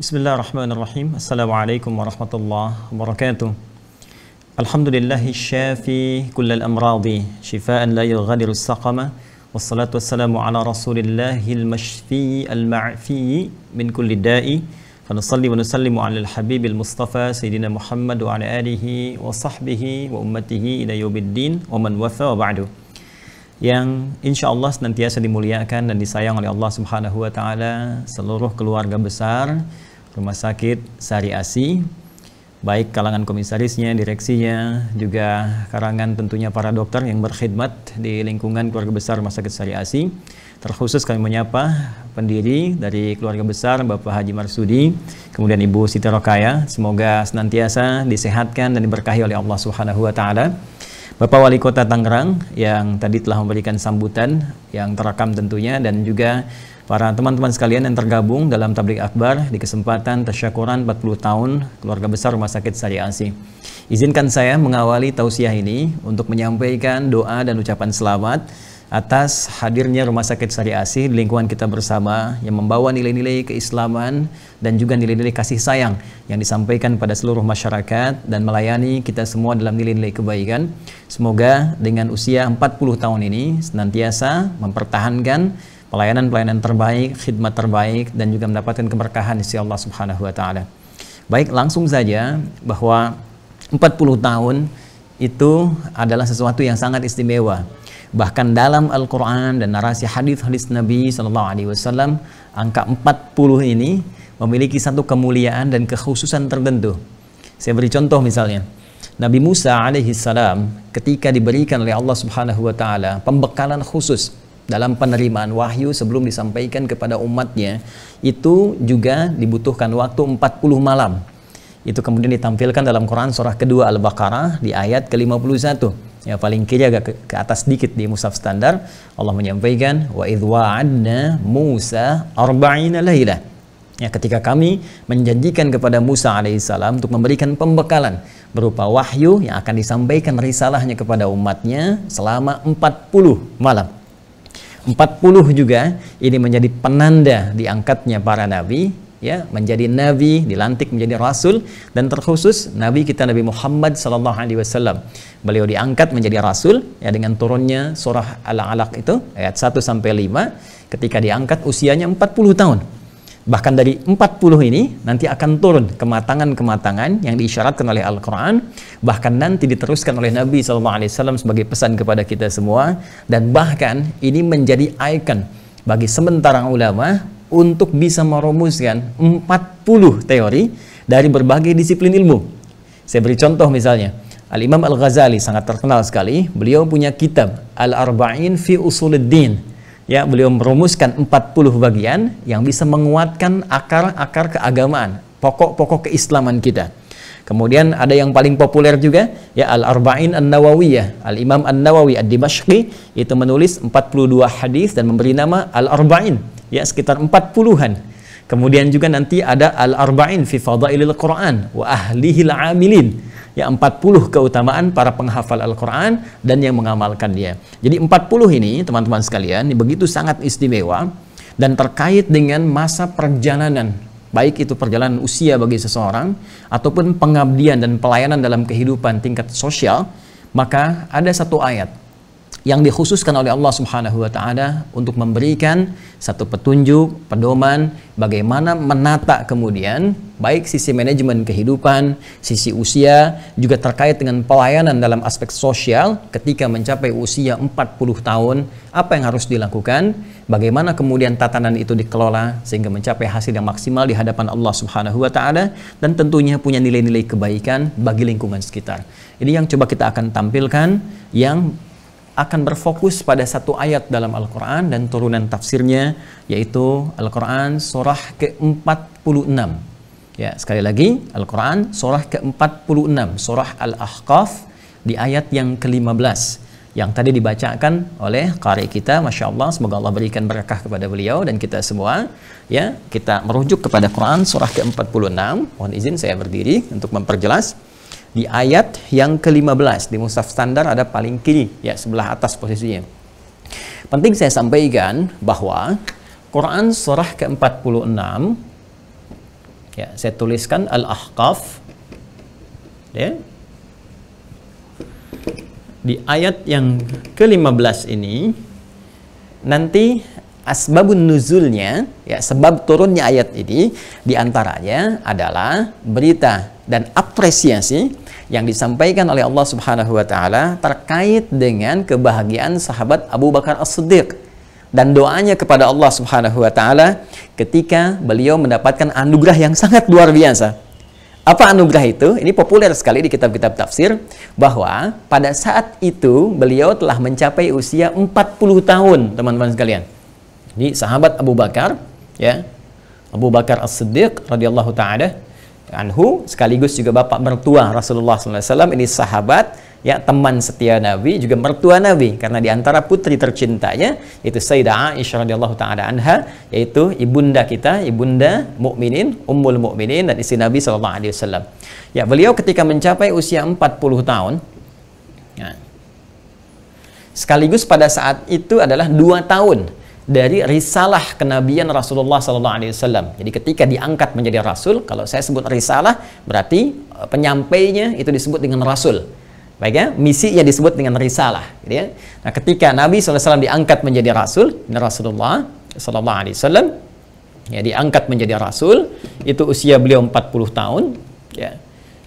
بسم الله الرحمن الرحيم السلام عليكم ورحمة الله وبركاته الحمد لله الشافي كل الأمراض شفاء لا يغادر السقم والصلاة والسلام على رسول الله المشفي المعفي من كل داء فنصلي ونسلم على الحبيب المصطفى سيدنا محمد وعلى آله وصحبه وأمته إلى يوم الدين ومن وفى وبعده yang insya Allah senantiasa dimuliakan dan disayang oleh Allah Subhanahu wa Ta'ala, seluruh keluarga besar, Rumah Sakit Sari Asi, baik kalangan komisarisnya, direksinya, juga karangan tentunya para dokter yang berkhidmat di lingkungan keluarga besar Rumah Sakit Sari Asi. Terkhusus kami menyapa pendiri dari keluarga besar Bapak Haji Marsudi, kemudian Ibu Siti Rokaya. Semoga senantiasa disehatkan dan diberkahi oleh Allah Subhanahu wa taala. Bapak Wali Kota Tangerang yang tadi telah memberikan sambutan yang terekam tentunya dan juga para teman-teman sekalian yang tergabung dalam tablik akbar di kesempatan tasyakuran 40 tahun keluarga besar Rumah Sakit Sari Asi. Izinkan saya mengawali tausiah ini untuk menyampaikan doa dan ucapan selamat atas hadirnya Rumah Sakit Sari Asih di lingkungan kita bersama yang membawa nilai-nilai keislaman dan juga nilai-nilai kasih sayang yang disampaikan pada seluruh masyarakat dan melayani kita semua dalam nilai-nilai kebaikan. Semoga dengan usia 40 tahun ini senantiasa mempertahankan pelayanan-pelayanan terbaik, khidmat terbaik dan juga mendapatkan keberkahan di sisi Allah Subhanahu wa taala. Baik, langsung saja bahwa 40 tahun itu adalah sesuatu yang sangat istimewa. Bahkan dalam Al-Qur'an dan narasi hadis-hadis Nabi Sallallahu alaihi wasallam, angka 40 ini memiliki satu kemuliaan dan kekhususan tertentu. Saya beri contoh misalnya. Nabi Musa alaihi salam ketika diberikan oleh Allah Subhanahu wa taala pembekalan khusus dalam penerimaan wahyu sebelum disampaikan kepada umatnya itu juga dibutuhkan waktu 40 malam. Itu kemudian ditampilkan dalam Quran surah kedua Al-Baqarah di ayat ke-51. Ya paling kiri agak ke, ke atas sedikit di mushaf standar Allah menyampaikan wa idh wa'adna Musa arba'ina lailah. Ya, ketika kami menjanjikan kepada Musa alaihissalam untuk memberikan pembekalan berupa wahyu yang akan disampaikan risalahnya kepada umatnya selama 40 malam. 40 juga ini menjadi penanda diangkatnya para nabi ya menjadi nabi dilantik menjadi rasul dan terkhusus nabi kita Nabi Muhammad sallallahu alaihi wasallam beliau diangkat menjadi rasul ya dengan turunnya surah Al-Alaq itu ayat 1 sampai 5 ketika diangkat usianya 40 tahun Bahkan dari 40 ini nanti akan turun kematangan-kematangan yang diisyaratkan oleh Al-Quran. Bahkan nanti diteruskan oleh Nabi SAW sebagai pesan kepada kita semua. Dan bahkan ini menjadi ikon bagi sementara ulama untuk bisa merumuskan 40 teori dari berbagai disiplin ilmu. Saya beri contoh misalnya. Al-Imam Al-Ghazali sangat terkenal sekali. Beliau punya kitab Al-Arba'in fi Usuluddin ya beliau merumuskan 40 bagian yang bisa menguatkan akar-akar keagamaan, pokok-pokok keislaman kita. Kemudian ada yang paling populer juga ya Al-Arba'in An-Nawawiyah. Al-Imam An-Nawawi Ad-Dimashqi itu menulis 42 hadis dan memberi nama Al-Arba'in ya sekitar 40-an. Kemudian juga nanti ada Al-Arba'in fi Fadailil Qur'an wa Ahlihil Amilin ya 40 keutamaan para penghafal Al-Quran dan yang mengamalkan dia. Jadi 40 ini teman-teman sekalian ini begitu sangat istimewa dan terkait dengan masa perjalanan baik itu perjalanan usia bagi seseorang ataupun pengabdian dan pelayanan dalam kehidupan tingkat sosial maka ada satu ayat yang dikhususkan oleh Allah Subhanahu wa taala untuk memberikan satu petunjuk, pedoman bagaimana menata kemudian baik sisi manajemen kehidupan, sisi usia juga terkait dengan pelayanan dalam aspek sosial ketika mencapai usia 40 tahun, apa yang harus dilakukan, bagaimana kemudian tatanan itu dikelola sehingga mencapai hasil yang maksimal di hadapan Allah Subhanahu wa taala dan tentunya punya nilai-nilai kebaikan bagi lingkungan sekitar. Ini yang coba kita akan tampilkan yang akan berfokus pada satu ayat dalam Al-Quran dan turunan tafsirnya yaitu Al-Quran surah ke-46 ya sekali lagi Al-Quran surah ke-46 surah Al-Ahqaf di ayat yang ke-15 yang tadi dibacakan oleh kari kita Masya Allah semoga Allah berikan berkah kepada beliau dan kita semua ya kita merujuk kepada Quran surah ke-46 mohon izin saya berdiri untuk memperjelas di ayat yang ke-15 di Musaf Standar ada paling kiri, ya sebelah atas posisinya. Penting saya sampaikan bahwa Quran surah ke-46 ya saya tuliskan Al-Ahqaf ya di ayat yang ke-15 ini nanti asbabun nuzulnya ya sebab turunnya ayat ini diantaranya adalah berita dan apresiasi yang disampaikan oleh Allah Subhanahu wa taala terkait dengan kebahagiaan sahabat Abu Bakar As-Siddiq dan doanya kepada Allah Subhanahu wa taala ketika beliau mendapatkan anugerah yang sangat luar biasa. Apa anugerah itu? Ini populer sekali di kitab-kitab tafsir bahwa pada saat itu beliau telah mencapai usia 40 tahun, teman-teman sekalian. Jadi sahabat Abu Bakar ya, Abu Bakar As-Siddiq radhiyallahu taala anhu sekaligus juga bapak mertua Rasulullah SAW ini sahabat ya teman setia Nabi juga mertua Nabi karena diantara putri tercintanya itu Sayyidah Aisyah radhiyallahu taala anha yaitu ibunda kita ibunda mukminin ummul mukminin dan istri Nabi sallallahu alaihi wasallam ya beliau ketika mencapai usia 40 tahun ya, sekaligus pada saat itu adalah dua tahun dari risalah kenabian Rasulullah Sallallahu Alaihi Wasallam. Jadi ketika diangkat menjadi rasul, kalau saya sebut risalah berarti eh, penyampainya itu disebut dengan rasul. Baik ya, yang disebut dengan risalah. Gitu ya. Nah, ketika Nabi Sallallahu Alaihi Wasallam diangkat menjadi rasul, Rasulullah Sallallahu Alaihi Wasallam ya diangkat menjadi rasul, itu usia beliau 40 tahun. Ya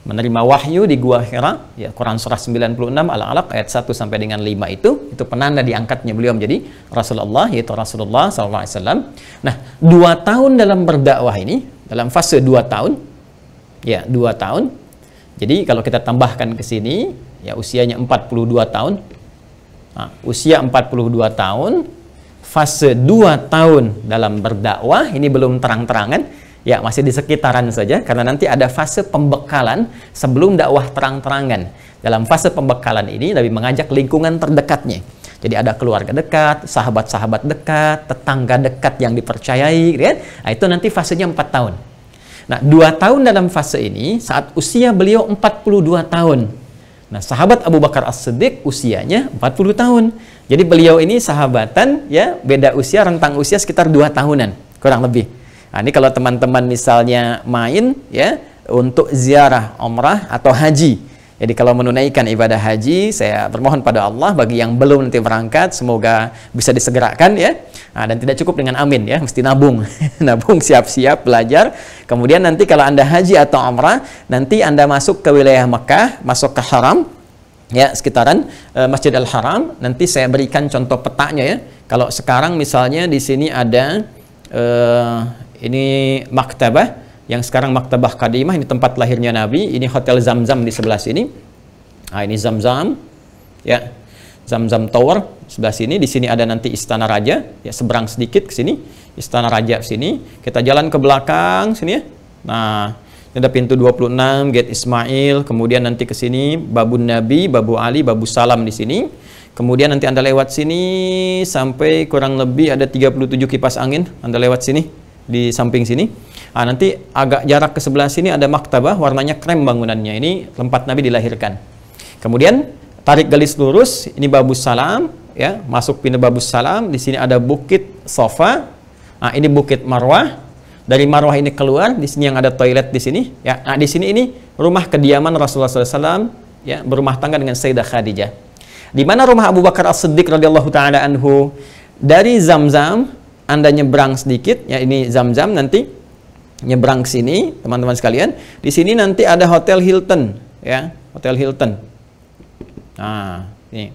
menerima wahyu di gua Hira ya Quran surah 96 Al-Alaq ayat 1 sampai dengan 5 itu itu penanda diangkatnya beliau menjadi Rasulullah yaitu Rasulullah saw Nah, dua tahun dalam berdakwah ini dalam fase dua tahun ya dua tahun. Jadi kalau kita tambahkan ke sini ya usianya 42 tahun. Nah, usia 42 tahun fase 2 tahun dalam berdakwah ini belum terang-terangan Ya, masih di sekitaran saja karena nanti ada fase pembekalan sebelum dakwah terang-terangan. Dalam fase pembekalan ini Nabi mengajak lingkungan terdekatnya. Jadi ada keluarga dekat, sahabat-sahabat dekat, tetangga dekat yang dipercayai, gitu Nah, itu nanti fasenya 4 tahun. Nah, dua tahun dalam fase ini saat usia beliau 42 tahun. Nah, sahabat Abu Bakar As-Siddiq usianya 40 tahun. Jadi beliau ini sahabatan ya, beda usia, rentang usia sekitar 2 tahunan, kurang lebih. Nah, ini kalau teman-teman misalnya main ya untuk ziarah umrah atau haji. Jadi kalau menunaikan ibadah haji, saya bermohon pada Allah bagi yang belum nanti berangkat semoga bisa disegerakan ya. Nah, dan tidak cukup dengan amin ya, mesti nabung. nabung siap-siap belajar. Kemudian nanti kalau Anda haji atau umrah, nanti Anda masuk ke wilayah Mekah, masuk ke haram, ya sekitaran e, Masjid Al Haram nanti saya berikan contoh petanya ya kalau sekarang misalnya di sini ada uh, ini maktabah yang sekarang maktabah kadimah ini tempat lahirnya Nabi. Ini hotel Zamzam di sebelah sini. Nah, ini Zamzam. Ya. Zamzam Tower sebelah sini. Di sini ada nanti istana raja. Ya, seberang sedikit ke sini. Istana raja sini. Kita jalan ke belakang sini ya. Nah, ini ada pintu 26, Gate Ismail, kemudian nanti ke sini Babu Nabi, Babu Ali, Babu Salam di sini. Kemudian nanti Anda lewat sini sampai kurang lebih ada 37 kipas angin Anda lewat sini di samping sini. Ah, nanti agak jarak ke sebelah sini ada maktabah, warnanya krem bangunannya. Ini tempat Nabi dilahirkan. Kemudian tarik garis lurus, ini babus salam, ya masuk pindah babus salam. Di sini ada bukit sofa. Nah, ini bukit marwah. Dari marwah ini keluar, di sini yang ada toilet di sini. Ya, nah, di sini ini rumah kediaman Rasulullah SAW, ya berumah tangga dengan Sayyidah Khadijah. Di mana rumah Abu Bakar As Siddiq radhiyallahu taala anhu dari Zamzam -zam, anda nyebrang sedikit, ya ini Zam-Zam nanti nyebrang sini, teman-teman sekalian. Di sini nanti ada Hotel Hilton, ya, Hotel Hilton. Nah, ini.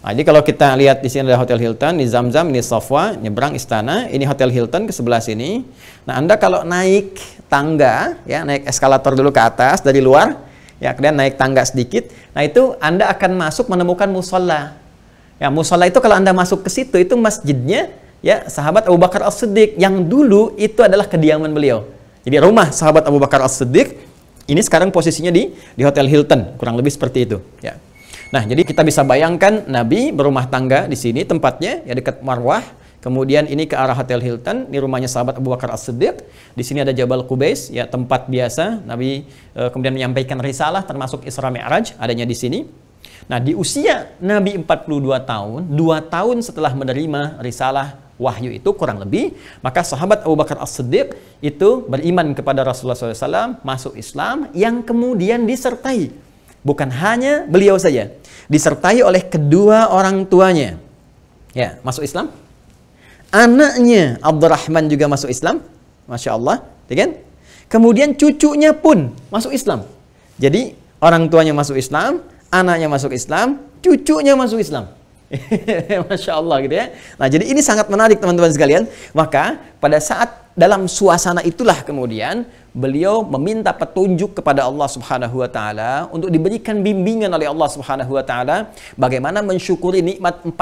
Nah, jadi kalau kita lihat di sini ada Hotel Hilton, di Zam-Zam, ini Sofwa, nyebrang istana, ini Hotel Hilton ke sebelah sini. Nah, Anda kalau naik tangga, ya naik eskalator dulu ke atas dari luar, ya kemudian naik tangga sedikit, nah itu Anda akan masuk menemukan musola. Ya, musola itu kalau Anda masuk ke situ, itu masjidnya ya sahabat Abu Bakar As-Siddiq yang dulu itu adalah kediaman beliau. Jadi rumah sahabat Abu Bakar As-Siddiq ini sekarang posisinya di di Hotel Hilton, kurang lebih seperti itu, ya. Nah, jadi kita bisa bayangkan Nabi berumah tangga di sini tempatnya ya dekat Marwah, kemudian ini ke arah Hotel Hilton, di rumahnya sahabat Abu Bakar As-Siddiq. Di sini ada Jabal Kubais ya tempat biasa Nabi e, kemudian menyampaikan risalah termasuk Isra Mi'raj adanya di sini. Nah, di usia Nabi 42 tahun, 2 tahun setelah menerima risalah wahyu itu kurang lebih. Maka sahabat Abu Bakar As-Siddiq itu beriman kepada Rasulullah SAW, masuk Islam yang kemudian disertai. Bukan hanya beliau saja, disertai oleh kedua orang tuanya. Ya, masuk Islam. Anaknya Abdurrahman juga masuk Islam. Masya Allah, ya kan? Kemudian cucunya pun masuk Islam. Jadi orang tuanya masuk Islam, anaknya masuk Islam, cucunya masuk Islam. Masya Allah gitu ya. Nah jadi ini sangat menarik teman-teman sekalian. Maka pada saat dalam suasana itulah kemudian beliau meminta petunjuk kepada Allah Subhanahu wa taala untuk diberikan bimbingan oleh Allah Subhanahu wa taala bagaimana mensyukuri nikmat 40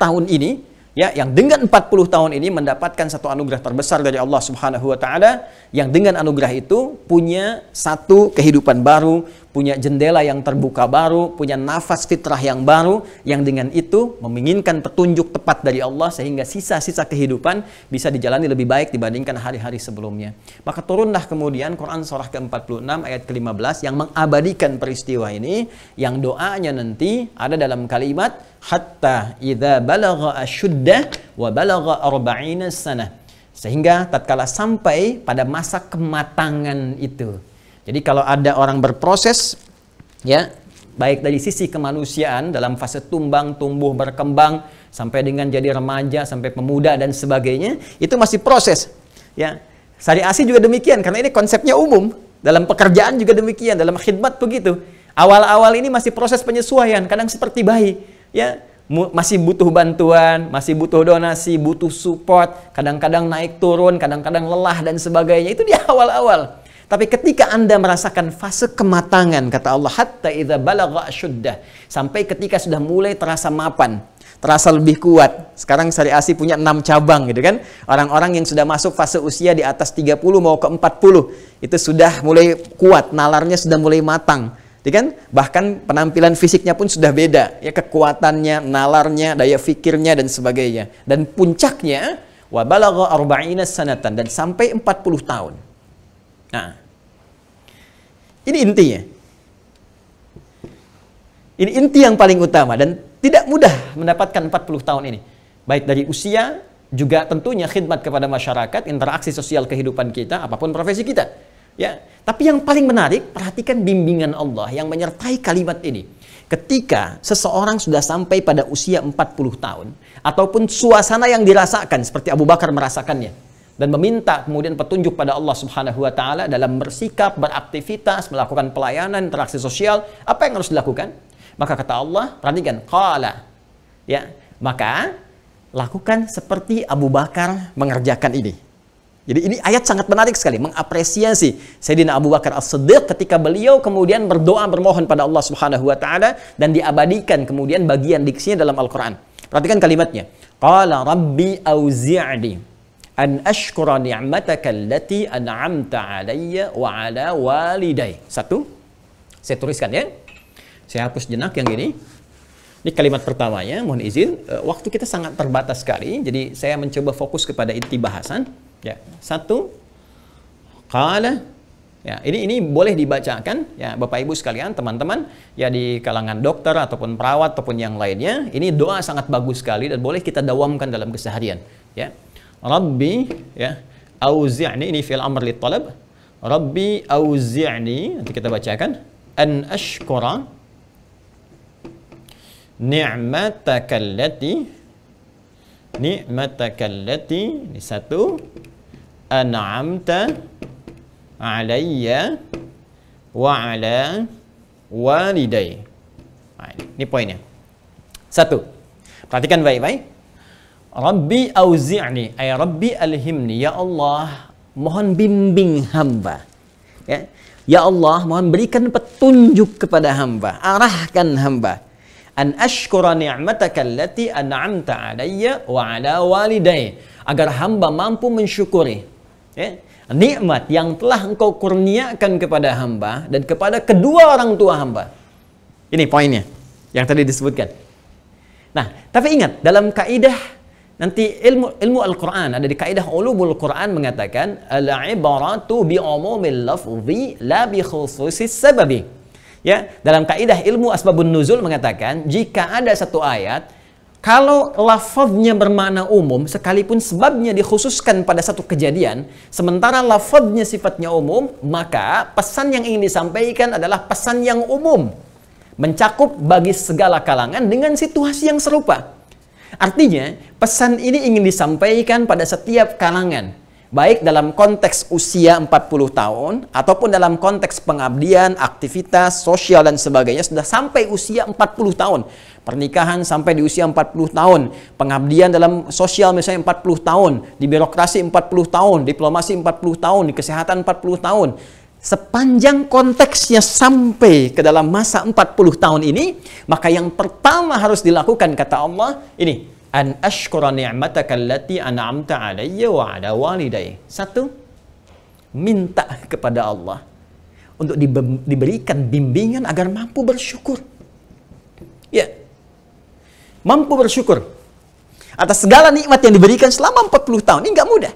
tahun ini ya yang dengan 40 tahun ini mendapatkan satu anugerah terbesar dari Allah Subhanahu wa taala yang dengan anugerah itu punya satu kehidupan baru punya jendela yang terbuka baru, punya nafas fitrah yang baru, yang dengan itu meminginkan petunjuk tepat dari Allah sehingga sisa-sisa kehidupan bisa dijalani lebih baik dibandingkan hari-hari sebelumnya. Maka turunlah kemudian Quran surah ke-46 ayat ke-15 yang mengabadikan peristiwa ini, yang doanya nanti ada dalam kalimat hatta idza balagha ashuddah wa balagha arba'ina sana Sehingga tatkala sampai pada masa kematangan itu jadi kalau ada orang berproses ya baik dari sisi kemanusiaan dalam fase tumbang, tumbuh, berkembang sampai dengan jadi remaja, sampai pemuda dan sebagainya, itu masih proses. Ya. Sari ASI juga demikian karena ini konsepnya umum. Dalam pekerjaan juga demikian, dalam khidmat begitu. Awal-awal ini masih proses penyesuaian, kadang seperti bayi, ya masih butuh bantuan, masih butuh donasi, butuh support, kadang-kadang naik turun, kadang-kadang lelah dan sebagainya. Itu di awal-awal. Tapi ketika Anda merasakan fase kematangan, kata Allah, hatta idza balagha syuddah, sampai ketika sudah mulai terasa mapan, terasa lebih kuat. Sekarang Sari Asi punya enam cabang gitu kan. Orang-orang yang sudah masuk fase usia di atas 30 mau ke 40 itu sudah mulai kuat, nalarnya sudah mulai matang. Gitu kan? Bahkan penampilan fisiknya pun sudah beda, ya kekuatannya, nalarnya, daya pikirnya dan sebagainya. Dan puncaknya wa balagha arba'ina sanatan dan sampai 40 tahun. Nah, ini intinya. Ini inti yang paling utama dan tidak mudah mendapatkan 40 tahun ini. Baik dari usia, juga tentunya khidmat kepada masyarakat, interaksi sosial kehidupan kita, apapun profesi kita. Ya, tapi yang paling menarik, perhatikan bimbingan Allah yang menyertai kalimat ini. Ketika seseorang sudah sampai pada usia 40 tahun, ataupun suasana yang dirasakan seperti Abu Bakar merasakannya, dan meminta kemudian petunjuk pada Allah Subhanahu wa taala dalam bersikap, beraktivitas, melakukan pelayanan, interaksi sosial, apa yang harus dilakukan? Maka kata Allah, perhatikan, qala. Ya, maka lakukan seperti Abu Bakar mengerjakan ini. Jadi ini ayat sangat menarik sekali mengapresiasi Sayyidina Abu Bakar As-Siddiq ketika beliau kemudian berdoa bermohon pada Allah Subhanahu wa taala dan diabadikan kemudian bagian diksinya dalam Al-Qur'an. Perhatikan kalimatnya. Qala rabbi auzi'ni an ashkura ni'mataka allati an'amta alayya wa ala waliday. Satu. Saya tuliskan ya. Saya hapus jenak yang ini. Ini kalimat pertamanya, mohon izin. Eh, waktu kita sangat terbatas sekali, jadi saya mencoba fokus kepada inti bahasan. Ya. Satu, qala Ya, ini ini boleh dibacakan ya Bapak Ibu sekalian, teman-teman ya di kalangan dokter ataupun perawat ataupun yang lainnya. Ini doa sangat bagus sekali dan boleh kita dawamkan dalam keseharian ya. Rabbi ya auzi'ni ini fi'il amr li talab. Rabbi auzi'ni nanti kita bacakan an ashkura ni'mataka allati ni'mataka allati ini satu an'amta alayya wa ala waliday. Nah, ini poinnya. Satu. Perhatikan baik-baik. Rabbi auzi'ni ay Rabbi alhimni ya Allah mohon bimbing hamba ya ya Allah mohon berikan petunjuk kepada hamba arahkan hamba an ashkura ni'mataka allati an'amta alayya wa ala walidayya agar hamba mampu mensyukuri ya nikmat yang telah engkau kurniakan kepada hamba dan kepada kedua orang tua hamba ini poinnya yang tadi disebutkan nah tapi ingat dalam kaidah Nanti ilmu ilmu Al-Quran ada di kaidah ulumul Quran mengatakan al-ibaratu bi umumil lafzi la bi khususis sababi. Ya, dalam kaidah ilmu asbabun nuzul mengatakan jika ada satu ayat kalau lafaznya bermakna umum sekalipun sebabnya dikhususkan pada satu kejadian sementara lafaznya sifatnya umum maka pesan yang ingin disampaikan adalah pesan yang umum mencakup bagi segala kalangan dengan situasi yang serupa. Artinya, pesan ini ingin disampaikan pada setiap kalangan, baik dalam konteks usia 40 tahun ataupun dalam konteks pengabdian, aktivitas, sosial dan sebagainya sudah sampai usia 40 tahun. Pernikahan sampai di usia 40 tahun, pengabdian dalam sosial misalnya 40 tahun, di birokrasi 40 tahun, diplomasi 40 tahun, di kesehatan 40 tahun sepanjang konteksnya sampai ke dalam masa 40 tahun ini, maka yang pertama harus dilakukan kata Allah ini, an ashkura ni'mataka allati an'amta alayya wa ala walidayya. Satu, minta kepada Allah untuk diberikan bimbingan agar mampu bersyukur. Ya. Mampu bersyukur atas segala nikmat yang diberikan selama 40 tahun. Ini nggak mudah.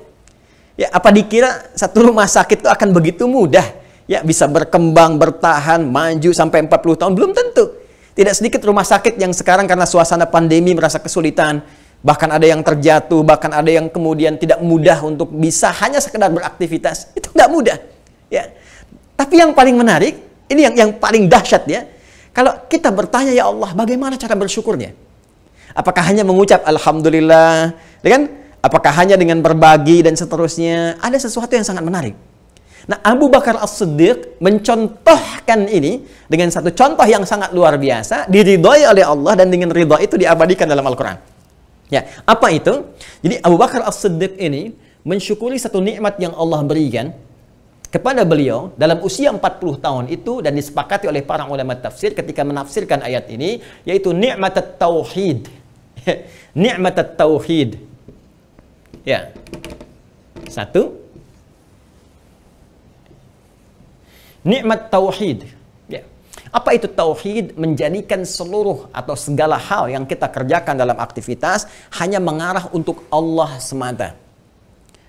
Ya, apa dikira satu rumah sakit itu akan begitu mudah? Ya, bisa berkembang, bertahan, maju sampai 40 tahun. Belum tentu. Tidak sedikit rumah sakit yang sekarang karena suasana pandemi merasa kesulitan. Bahkan ada yang terjatuh, bahkan ada yang kemudian tidak mudah untuk bisa hanya sekedar beraktivitas. Itu tidak mudah. Ya. Tapi yang paling menarik, ini yang yang paling dahsyat ya. Kalau kita bertanya ya Allah, bagaimana cara bersyukurnya? Apakah hanya mengucap alhamdulillah? Dengan ya Apakah hanya dengan berbagi dan seterusnya? Ada sesuatu yang sangat menarik. Nah, Abu Bakar As-Siddiq mencontohkan ini dengan satu contoh yang sangat luar biasa, diridhoi oleh Allah dan dengan ridha itu diabadikan dalam Al-Qur'an. Ya, apa itu? Jadi Abu Bakar As-Siddiq ini mensyukuri satu nikmat yang Allah berikan kepada beliau dalam usia 40 tahun itu dan disepakati oleh para ulama tafsir ketika menafsirkan ayat ini yaitu nikmat tauhid. nikmat tauhid. Ya. Satu. Nikmat tauhid. Ya. Apa itu tauhid? Menjadikan seluruh atau segala hal yang kita kerjakan dalam aktivitas hanya mengarah untuk Allah semata.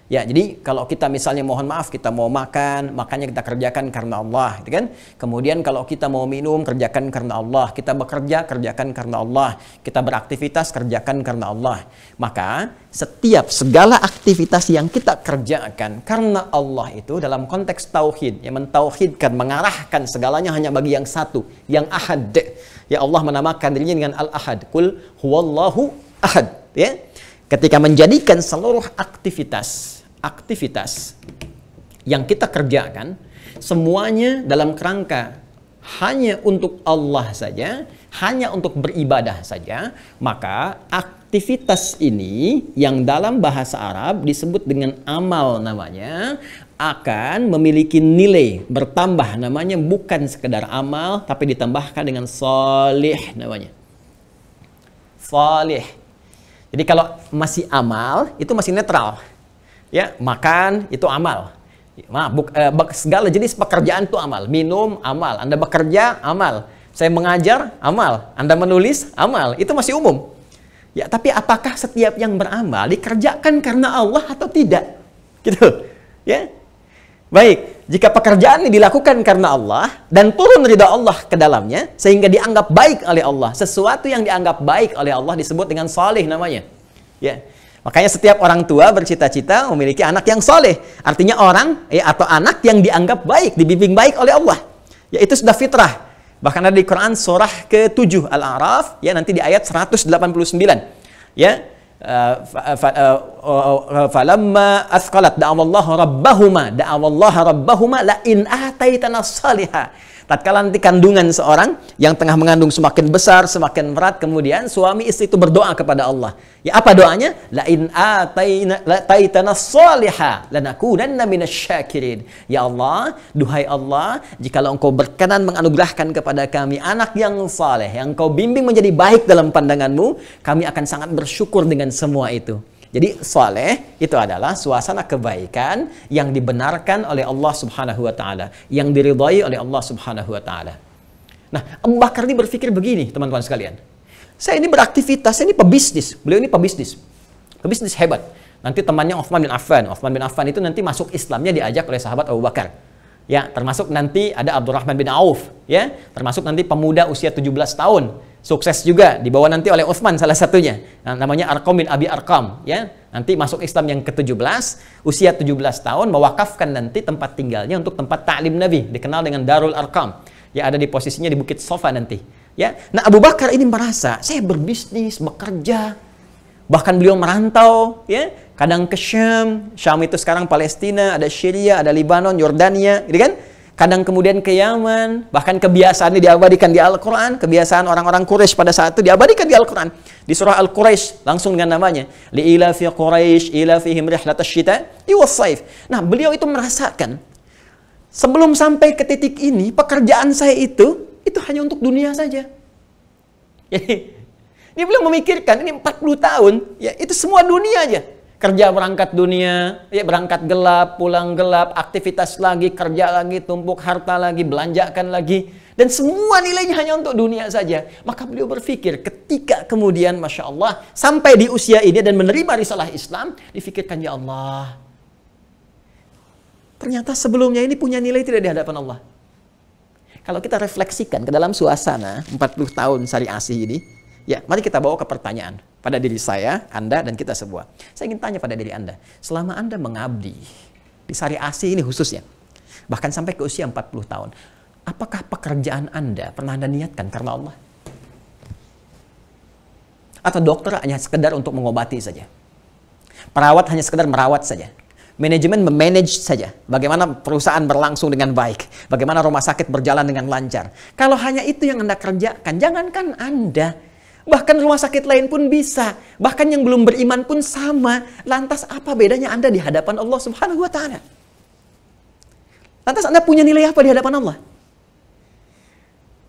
Ya, jadi kalau kita misalnya mohon maaf kita mau makan, makanya kita kerjakan karena Allah, gitu kan? Kemudian kalau kita mau minum, kerjakan karena Allah. Kita bekerja, kerjakan karena Allah. Kita beraktivitas, kerjakan karena Allah. Maka setiap segala aktivitas yang kita kerjakan karena Allah itu dalam konteks tauhid, yang mentauhidkan, mengarahkan segalanya hanya bagi yang satu, yang ahad. Ya Allah menamakan dirinya dengan Al-Ahad. Kul huwallahu ahad, ya. Ketika menjadikan seluruh aktivitas aktivitas yang kita kerjakan semuanya dalam kerangka hanya untuk Allah saja, hanya untuk beribadah saja, maka aktivitas ini yang dalam bahasa Arab disebut dengan amal namanya akan memiliki nilai bertambah namanya bukan sekedar amal tapi ditambahkan dengan solih namanya. Solih. Jadi kalau masih amal itu masih netral ya makan itu amal buk, eh, segala jenis pekerjaan itu amal minum amal anda bekerja amal saya mengajar amal anda menulis amal itu masih umum ya tapi apakah setiap yang beramal dikerjakan karena Allah atau tidak gitu ya baik jika pekerjaan ini dilakukan karena Allah dan turun ridha Allah ke dalamnya sehingga dianggap baik oleh Allah sesuatu yang dianggap baik oleh Allah disebut dengan salih namanya ya Makanya setiap orang tua bercita-cita memiliki anak yang soleh. Artinya orang ya, atau anak yang dianggap baik, dibimbing baik oleh Allah. Ya itu sudah fitrah. Bahkan ada di Quran surah ke-7 Al-A'raf ya nanti di ayat 189. Ya eh, eh, falamma asqalat da'awallahu rabbahuma da'awallahu rabbahuma la in ataitana salihah Tatkala nanti kandungan seorang yang tengah mengandung semakin besar, semakin berat, kemudian suami istri itu berdoa kepada Allah. Ya apa doanya? La in ataina la taitana salihah lanakunanna minasyakirin. Ya Allah, duhai Allah, jikalau Engkau berkenan menganugerahkan kepada kami anak yang saleh, yang Engkau bimbing menjadi baik dalam pandanganmu, kami akan sangat bersyukur dengan semua itu. Jadi soleh itu adalah suasana kebaikan yang dibenarkan oleh Allah Subhanahu wa taala, yang diridhai oleh Allah Subhanahu wa taala. Nah, Abu Bakar ini berpikir begini, teman-teman sekalian. Saya ini beraktivitas, saya ini pebisnis. Beliau ini pebisnis. Pebisnis hebat. Nanti temannya Uthman bin Affan. Uthman bin Affan itu nanti masuk Islamnya diajak oleh sahabat Abu Bakar. Ya, termasuk nanti ada Abdurrahman bin Auf, ya, termasuk nanti pemuda usia 17 tahun sukses juga dibawa nanti oleh Uthman salah satunya nah, namanya Arkom bin Abi Arkam ya nanti masuk Islam yang ke-17 usia 17 tahun mewakafkan nanti tempat tinggalnya untuk tempat taklim Nabi dikenal dengan Darul Arkam ya ada di posisinya di Bukit Sofa nanti ya nah Abu Bakar ini merasa saya berbisnis bekerja bahkan beliau merantau ya kadang ke Syam Syam itu sekarang Palestina ada Syria ada Lebanon Yordania gitu kan kadang kemudian ke Yaman, bahkan kebiasaan ini diabadikan di Al-Quran, kebiasaan orang-orang Quraisy pada saat itu diabadikan di Al-Quran. Di surah Al-Quraisy langsung dengan namanya, liila fi Quraisy ila fihim rihlatasyita iwasaif. Nah, beliau itu merasakan sebelum sampai ke titik ini, pekerjaan saya itu itu hanya untuk dunia saja. Jadi, dia belum memikirkan ini 40 tahun, ya itu semua dunia aja kerja berangkat dunia, ya berangkat gelap, pulang gelap, aktivitas lagi, kerja lagi, tumpuk harta lagi, belanjakan lagi. Dan semua nilainya hanya untuk dunia saja. Maka beliau berpikir ketika kemudian Masya Allah sampai di usia ini dan menerima risalah Islam, difikirkan ya Allah. Ternyata sebelumnya ini punya nilai tidak di hadapan Allah. Kalau kita refleksikan ke dalam suasana 40 tahun sari asih ini, Ya, mari kita bawa ke pertanyaan pada diri saya, Anda, dan kita semua. Saya ingin tanya pada diri Anda, selama Anda mengabdi di Sari Asi ini khususnya, bahkan sampai ke usia 40 tahun, apakah pekerjaan Anda pernah Anda niatkan karena Allah? Atau dokter hanya sekedar untuk mengobati saja? Perawat hanya sekedar merawat saja? manajemen memanage saja. Bagaimana perusahaan berlangsung dengan baik. Bagaimana rumah sakit berjalan dengan lancar. Kalau hanya itu yang Anda kerjakan, jangankan Anda Bahkan rumah sakit lain pun bisa. Bahkan yang belum beriman pun sama. Lantas apa bedanya Anda di hadapan Allah Subhanahu wa taala? Lantas Anda punya nilai apa di hadapan Allah?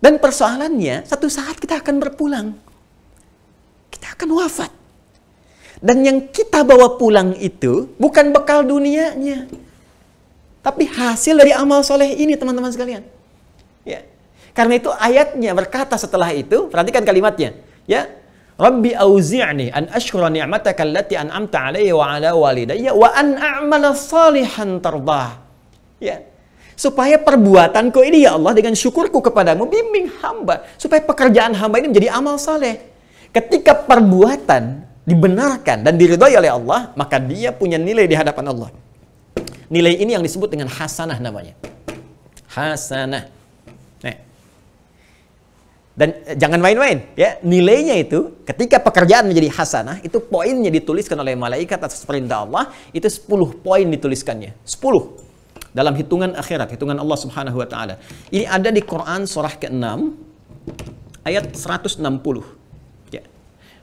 Dan persoalannya, satu saat kita akan berpulang. Kita akan wafat. Dan yang kita bawa pulang itu bukan bekal dunianya. Tapi hasil dari amal soleh ini teman-teman sekalian. Ya. Karena itu ayatnya berkata setelah itu, perhatikan kalimatnya Ya. Rabbi auzi'ni an ashkura ni'mataka allati an'amta alayya wa ala walidayya wa an a'mala salihan tardah. Ya. Supaya perbuatanku ini ya Allah dengan syukurku kepadamu bimbing hamba supaya pekerjaan hamba ini menjadi amal saleh. Ketika perbuatan dibenarkan dan diridhoi oleh Allah, maka dia punya nilai di hadapan Allah. Nilai ini yang disebut dengan hasanah namanya. Hasanah. Dan eh, jangan main-main, ya. Nilainya itu ketika pekerjaan menjadi hasanah, itu poinnya dituliskan oleh malaikat atas perintah Allah, itu 10 poin dituliskannya. 10 dalam hitungan akhirat, hitungan Allah Subhanahu wa taala. Ini ada di Quran surah ke-6 ayat 160. Ya.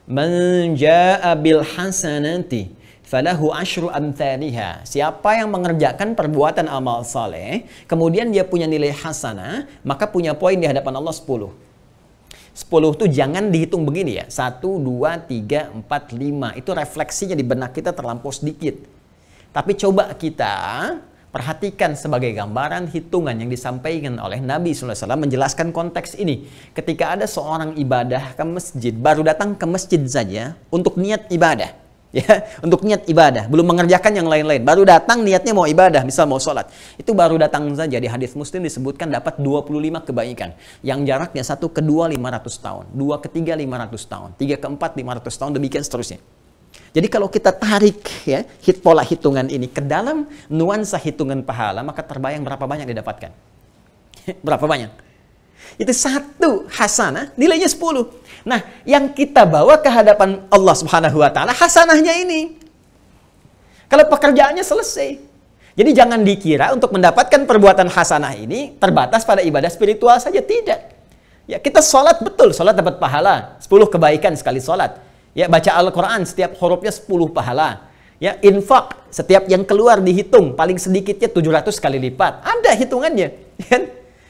Man jaa bil hasanati falahu ashru amthaliha. Siapa yang mengerjakan perbuatan amal saleh, kemudian dia punya nilai hasanah, maka punya poin di hadapan Allah 10. 10 itu jangan dihitung begini ya. 1, 2, 3, 4, 5. Itu refleksinya di benak kita terlampau sedikit. Tapi coba kita perhatikan sebagai gambaran hitungan yang disampaikan oleh Nabi SAW menjelaskan konteks ini. Ketika ada seorang ibadah ke masjid, baru datang ke masjid saja untuk niat ibadah ya untuk niat ibadah belum mengerjakan yang lain-lain baru datang niatnya mau ibadah misal mau sholat itu baru datang saja di hadis muslim disebutkan dapat 25 kebaikan yang jaraknya satu ke kedua 500 tahun dua ke tiga 500 tahun tiga ke lima 500 tahun demikian seterusnya jadi kalau kita tarik ya hit pola hitungan ini ke dalam nuansa hitungan pahala maka terbayang berapa banyak didapatkan berapa banyak itu satu hasanah nilainya 10 Nah, yang kita bawa ke hadapan Allah Subhanahu wa taala hasanahnya ini. Kalau pekerjaannya selesai. Jadi jangan dikira untuk mendapatkan perbuatan hasanah ini terbatas pada ibadah spiritual saja, tidak. Ya, kita sholat betul, sholat dapat pahala, 10 kebaikan sekali sholat. Ya, baca Al-Quran setiap hurufnya 10 pahala. Ya, infak setiap yang keluar dihitung paling sedikitnya 700 kali lipat. Ada hitungannya, kan?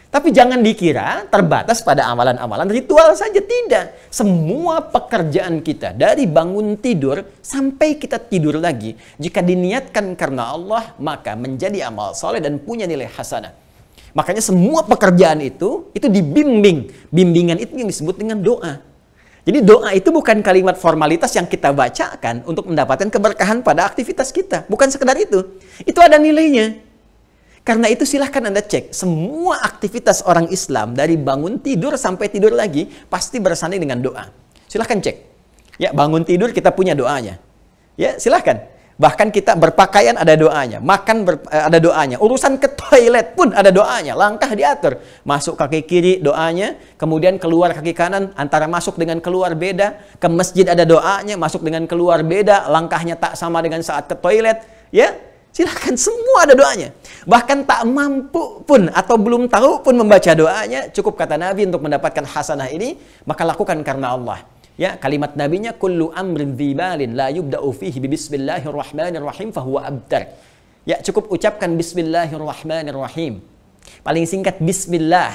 Tapi jangan dikira terbatas pada amalan-amalan ritual saja. Tidak. Semua pekerjaan kita dari bangun tidur sampai kita tidur lagi. Jika diniatkan karena Allah maka menjadi amal soleh dan punya nilai hasanah. Makanya semua pekerjaan itu, itu dibimbing. Bimbingan itu yang disebut dengan doa. Jadi doa itu bukan kalimat formalitas yang kita bacakan untuk mendapatkan keberkahan pada aktivitas kita. Bukan sekedar itu. Itu ada nilainya. Karena itu silahkan Anda cek, semua aktivitas orang Islam dari bangun tidur sampai tidur lagi pasti bersanding dengan doa. Silahkan cek. Ya, bangun tidur kita punya doanya. Ya, silahkan. Bahkan kita berpakaian ada doanya, makan ber, eh, ada doanya, urusan ke toilet pun ada doanya, langkah diatur. Masuk kaki kiri doanya, kemudian keluar kaki kanan, antara masuk dengan keluar beda, ke masjid ada doanya, masuk dengan keluar beda, langkahnya tak sama dengan saat ke toilet. Ya, Silahkan, semua ada doanya. Bahkan tak mampu pun atau belum tahu pun membaca doanya, cukup kata Nabi untuk mendapatkan hasanah ini, maka lakukan karena Allah. Ya, kalimat nabinya kullu amrin dzibalin la yubda'u fihi bismillahirrahmanirrahim fahuwa abtar. Ya, cukup ucapkan bismillahirrahmanirrahim. Paling singkat bismillah.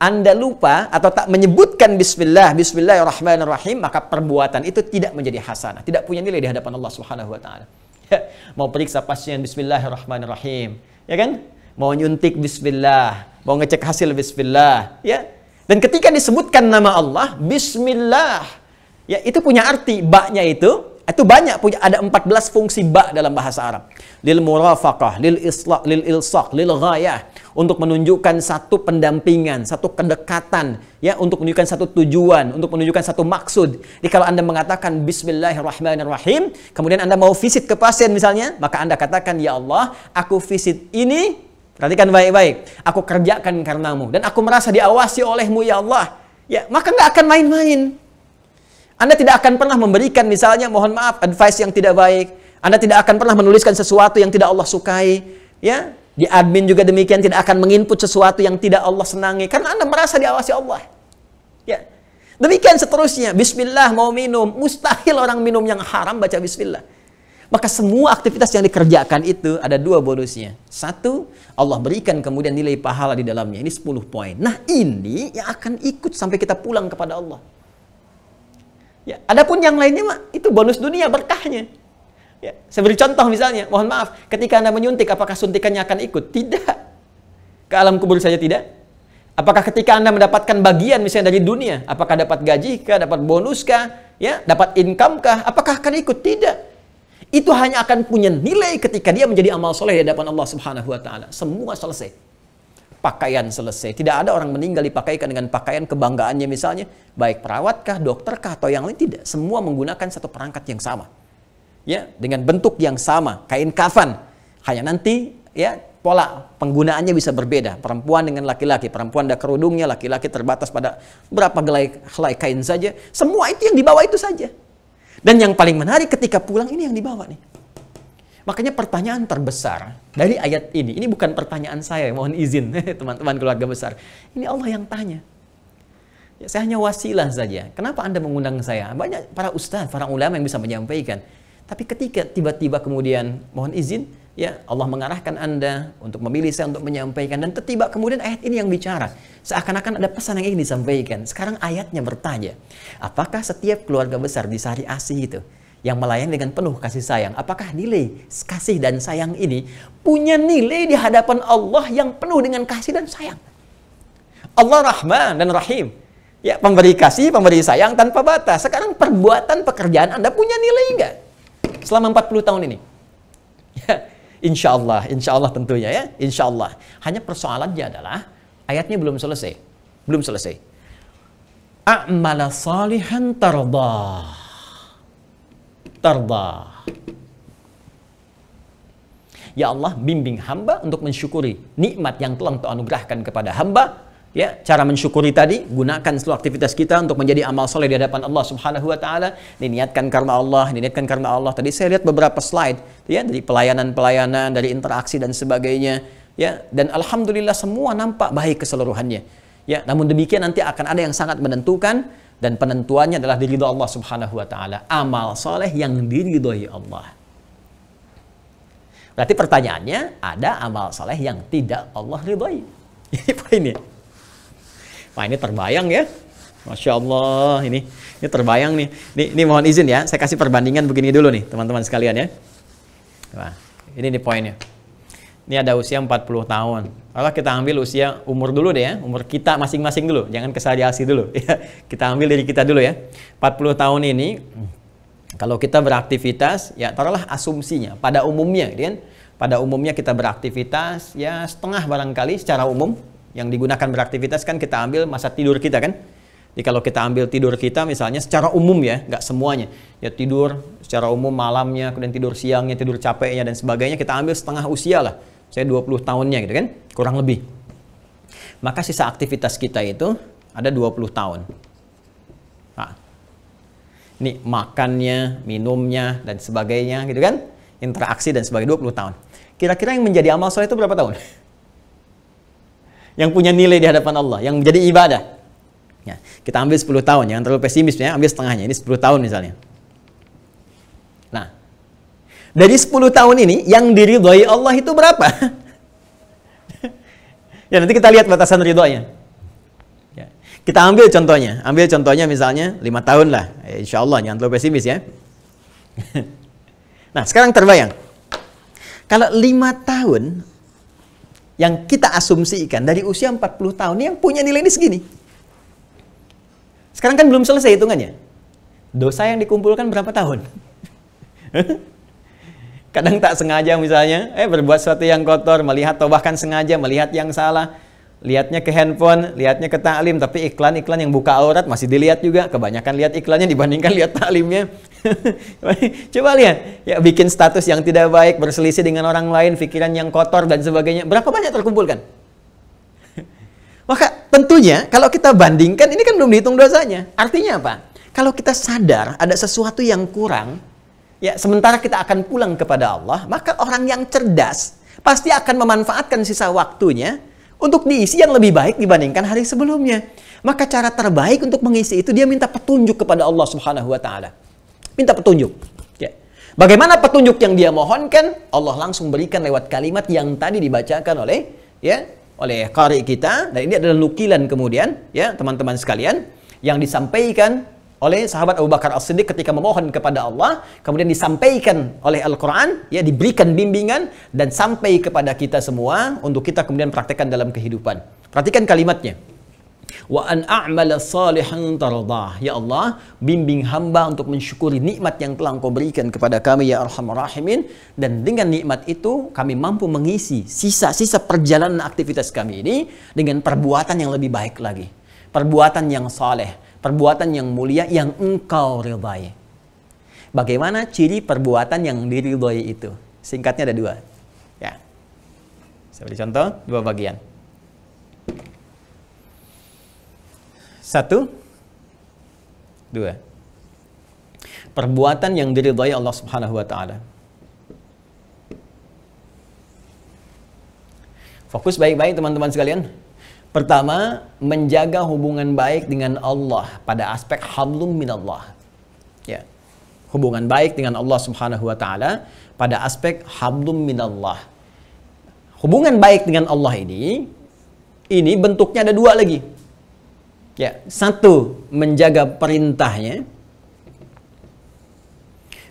Anda lupa atau tak menyebutkan bismillah, bismillahirrahmanirrahim, maka perbuatan itu tidak menjadi hasanah, tidak punya nilai di hadapan Allah Subhanahu wa taala. mau periksa pasien bismillahirrahmanirrahim. Ya kan? Mau nyuntik bismillah, mau ngecek hasil bismillah, ya. Dan ketika disebutkan nama Allah, bismillah. Ya, itu punya arti baknya itu itu banyak punya ada 14 fungsi bak dalam bahasa Arab. Lil murafaqah, lil isla lil ilsaq, lil ghayah, untuk menunjukkan satu pendampingan, satu kedekatan, ya, untuk menunjukkan satu tujuan, untuk menunjukkan satu maksud. Jadi kalau Anda mengatakan bismillahirrahmanirrahim, kemudian Anda mau visit ke pasien misalnya, maka Anda katakan ya Allah, aku visit ini Perhatikan baik-baik. Aku kerjakan karenamu. Dan aku merasa diawasi olehmu ya Allah. Ya, maka nggak akan main-main. Anda tidak akan pernah memberikan misalnya, mohon maaf, advice yang tidak baik. Anda tidak akan pernah menuliskan sesuatu yang tidak Allah sukai. Ya, di admin juga demikian tidak akan menginput sesuatu yang tidak Allah senangi karena Anda merasa diawasi Allah. Ya. Demikian seterusnya, bismillah mau minum, mustahil orang minum yang haram baca bismillah. Maka semua aktivitas yang dikerjakan itu ada dua bonusnya. Satu, Allah berikan kemudian nilai pahala di dalamnya. Ini 10 poin. Nah, ini yang akan ikut sampai kita pulang kepada Allah. Ya, adapun yang lainnya mah itu bonus dunia berkahnya. Ya, saya beri contoh misalnya, mohon maaf, ketika Anda menyuntik, apakah suntikannya akan ikut? Tidak. Ke alam kubur saja tidak. Apakah ketika Anda mendapatkan bagian misalnya dari dunia, apakah dapat gaji kah, dapat bonus kah, ya, dapat income kah, apakah akan ikut? Tidak. Itu hanya akan punya nilai ketika dia menjadi amal soleh di hadapan Allah Subhanahu wa taala. Semua selesai. Pakaian selesai. Tidak ada orang meninggal dipakaikan dengan pakaian kebanggaannya misalnya, baik perawat kah, dokter kah atau yang lain tidak. Semua menggunakan satu perangkat yang sama ya dengan bentuk yang sama, kain kafan. Hanya nanti ya pola penggunaannya bisa berbeda. Perempuan dengan laki-laki, perempuan ada kerudungnya, laki-laki terbatas pada berapa gelai helai kain saja. Semua itu yang dibawa itu saja. Dan yang paling menarik ketika pulang ini yang dibawa nih. Makanya pertanyaan terbesar dari ayat ini, ini bukan pertanyaan saya, mohon izin teman-teman keluarga besar. Ini Allah yang tanya. Ya, saya hanya wasilah saja. Kenapa Anda mengundang saya? Banyak para ustadz, para ulama yang bisa menyampaikan. Tapi ketika tiba-tiba kemudian mohon izin, ya Allah mengarahkan Anda untuk memilih saya untuk menyampaikan dan tiba kemudian ayat ini yang bicara. Seakan-akan ada pesan yang ingin disampaikan. Sekarang ayatnya bertanya, apakah setiap keluarga besar di sari asih itu yang melayani dengan penuh kasih sayang, apakah nilai kasih dan sayang ini punya nilai di hadapan Allah yang penuh dengan kasih dan sayang? Allah Rahman dan Rahim. Ya, pemberi kasih, pemberi sayang tanpa batas. Sekarang perbuatan pekerjaan Anda punya nilai enggak? selama 40 tahun ini. Ya, insya Allah, insya Allah tentunya ya, insya Allah. Hanya persoalannya adalah ayatnya belum selesai, belum selesai. A'mala salihan tarda. Tarda. Ya Allah, bimbing hamba untuk mensyukuri nikmat yang telah Engkau anugerahkan kepada hamba Ya, cara mensyukuri tadi gunakan seluruh aktivitas kita untuk menjadi amal soleh di hadapan Allah Subhanahu wa taala. Diniatkan karena Allah, diniatkan karena Allah. Tadi saya lihat beberapa slide ya dari pelayanan-pelayanan, dari interaksi dan sebagainya ya. Dan alhamdulillah semua nampak baik keseluruhannya. Ya, namun demikian nanti akan ada yang sangat menentukan dan penentuannya adalah diridho Allah Subhanahu wa taala. Amal soleh yang diridhoi Allah. Berarti pertanyaannya, ada amal soleh yang tidak Allah ridhoi. Ini poinnya. Wah ini terbayang ya. Masya Allah ini ini terbayang nih. Ini, ini mohon izin ya, saya kasih perbandingan begini dulu nih teman-teman sekalian ya. Nah, ini nih poinnya. Ini ada usia 40 tahun. Kalau kita ambil usia umur dulu deh ya, umur kita masing-masing dulu, jangan kesadiasi dulu. Ya, kita ambil dari kita dulu ya. 40 tahun ini kalau kita beraktivitas ya taruhlah asumsinya pada umumnya kan pada umumnya kita beraktivitas ya setengah barangkali secara umum yang digunakan beraktivitas kan kita ambil masa tidur kita kan. Jadi kalau kita ambil tidur kita misalnya secara umum ya, nggak semuanya. Ya tidur secara umum malamnya, kemudian tidur siangnya, tidur capeknya dan sebagainya kita ambil setengah usia lah. Saya 20 tahunnya gitu kan, kurang lebih. Maka sisa aktivitas kita itu ada 20 tahun. Nah, ini makannya, minumnya dan sebagainya gitu kan, interaksi dan sebagainya 20 tahun. Kira-kira yang menjadi amal soleh itu berapa tahun? yang punya nilai di hadapan Allah, yang menjadi ibadah. Ya, kita ambil 10 tahun, jangan terlalu pesimis ya, ambil setengahnya, ini 10 tahun misalnya. Nah, dari 10 tahun ini yang diridhoi Allah itu berapa? ya nanti kita lihat batasan ridhonya. Ya. Kita ambil contohnya, ambil contohnya misalnya 5 tahun lah, ya, eh, insya Allah jangan terlalu pesimis ya. nah sekarang terbayang, kalau 5 tahun yang kita asumsikan dari usia 40 tahun yang punya nilai ini segini. Sekarang kan belum selesai hitungannya. Dosa yang dikumpulkan berapa tahun? Kadang tak sengaja misalnya, eh berbuat sesuatu yang kotor, melihat atau bahkan sengaja melihat yang salah, lihatnya ke handphone, lihatnya ke taklim, tapi iklan-iklan yang buka aurat masih dilihat juga. Kebanyakan lihat iklannya dibandingkan lihat taklimnya. Coba lihat, ya bikin status yang tidak baik, berselisih dengan orang lain, pikiran yang kotor dan sebagainya. Berapa banyak terkumpulkan? Maka tentunya kalau kita bandingkan ini kan belum dihitung dosanya. Artinya apa? Kalau kita sadar ada sesuatu yang kurang, ya sementara kita akan pulang kepada Allah, maka orang yang cerdas pasti akan memanfaatkan sisa waktunya untuk diisi yang lebih baik dibandingkan hari sebelumnya. Maka cara terbaik untuk mengisi itu dia minta petunjuk kepada Allah Subhanahu wa taala. Minta petunjuk. Ya. Bagaimana petunjuk yang dia mohonkan? Allah langsung berikan lewat kalimat yang tadi dibacakan oleh ya oleh qari kita dan ini adalah nukilan kemudian ya teman-teman sekalian yang disampaikan oleh sahabat Abu Bakar As-Siddiq ketika memohon kepada Allah, kemudian disampaikan oleh Al-Quran, ya diberikan bimbingan dan sampai kepada kita semua untuk kita kemudian praktekkan dalam kehidupan. Perhatikan kalimatnya. Wa an a'mala salihan tardah. Ya Allah, bimbing hamba untuk mensyukuri nikmat yang telah Engkau berikan kepada kami ya Arhamar Rahimin dan dengan nikmat itu kami mampu mengisi sisa-sisa perjalanan aktivitas kami ini dengan perbuatan yang lebih baik lagi. Perbuatan yang saleh perbuatan yang mulia yang engkau ridhai. Bagaimana ciri perbuatan yang diridhoi itu? Singkatnya ada dua. Ya. Saya beri contoh dua bagian. Satu, dua. Perbuatan yang diridhoi Allah Subhanahu wa taala. Fokus baik-baik teman-teman sekalian. Pertama, menjaga hubungan baik dengan Allah pada aspek hablum minallah. Ya. Hubungan baik dengan Allah Subhanahu wa taala pada aspek hablum minallah. Hubungan baik dengan Allah ini ini bentuknya ada dua lagi. Ya, satu menjaga perintahnya.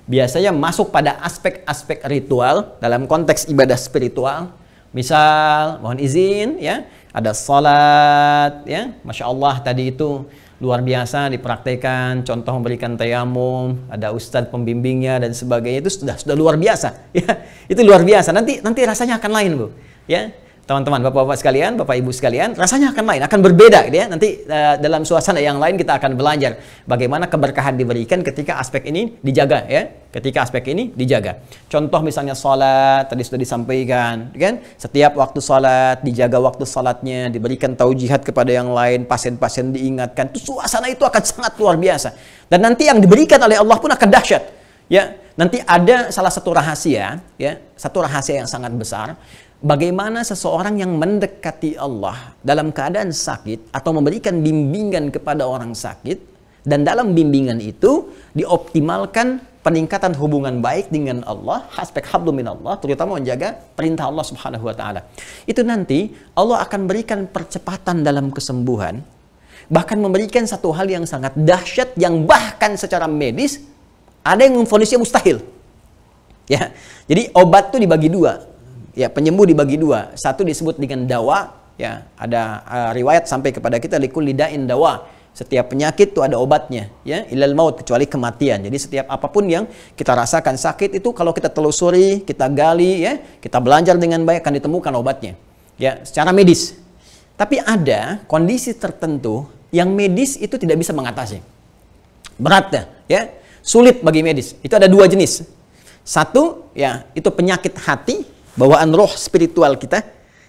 Biasanya masuk pada aspek-aspek ritual dalam konteks ibadah spiritual. Misal, mohon izin ya, ada salat ya Masya Allah tadi itu luar biasa dipraktekan contoh memberikan tayamum ada ustadz pembimbingnya dan sebagainya itu sudah sudah luar biasa ya itu luar biasa nanti nanti rasanya akan lain bu ya teman-teman, bapak-bapak sekalian, bapak ibu sekalian, rasanya akan lain, akan berbeda gitu ya. Nanti uh, dalam suasana yang lain kita akan belajar bagaimana keberkahan diberikan ketika aspek ini dijaga ya. Ketika aspek ini dijaga. Contoh misalnya sholat, tadi sudah disampaikan, kan? Setiap waktu sholat dijaga waktu sholatnya, diberikan taujihat kepada yang lain, pasien-pasien diingatkan. Itu suasana itu akan sangat luar biasa. Dan nanti yang diberikan oleh Allah pun akan dahsyat. Ya, nanti ada salah satu rahasia, ya, satu rahasia yang sangat besar Bagaimana seseorang yang mendekati Allah dalam keadaan sakit atau memberikan bimbingan kepada orang sakit dan dalam bimbingan itu dioptimalkan peningkatan hubungan baik dengan Allah, aspek min Allah, terutama menjaga perintah Allah Subhanahu wa taala. Itu nanti Allah akan berikan percepatan dalam kesembuhan, bahkan memberikan satu hal yang sangat dahsyat yang bahkan secara medis ada yang memfonisnya mustahil. Ya. Jadi obat itu dibagi dua, ya penyembuh dibagi dua. Satu disebut dengan dawa, ya ada uh, riwayat sampai kepada kita likul lidain dawa. Setiap penyakit itu ada obatnya, ya ilal maut kecuali kematian. Jadi setiap apapun yang kita rasakan sakit itu kalau kita telusuri, kita gali, ya kita belajar dengan baik akan ditemukan obatnya, ya secara medis. Tapi ada kondisi tertentu yang medis itu tidak bisa mengatasi. berat ya sulit bagi medis. Itu ada dua jenis. Satu, ya itu penyakit hati bawaan roh spiritual kita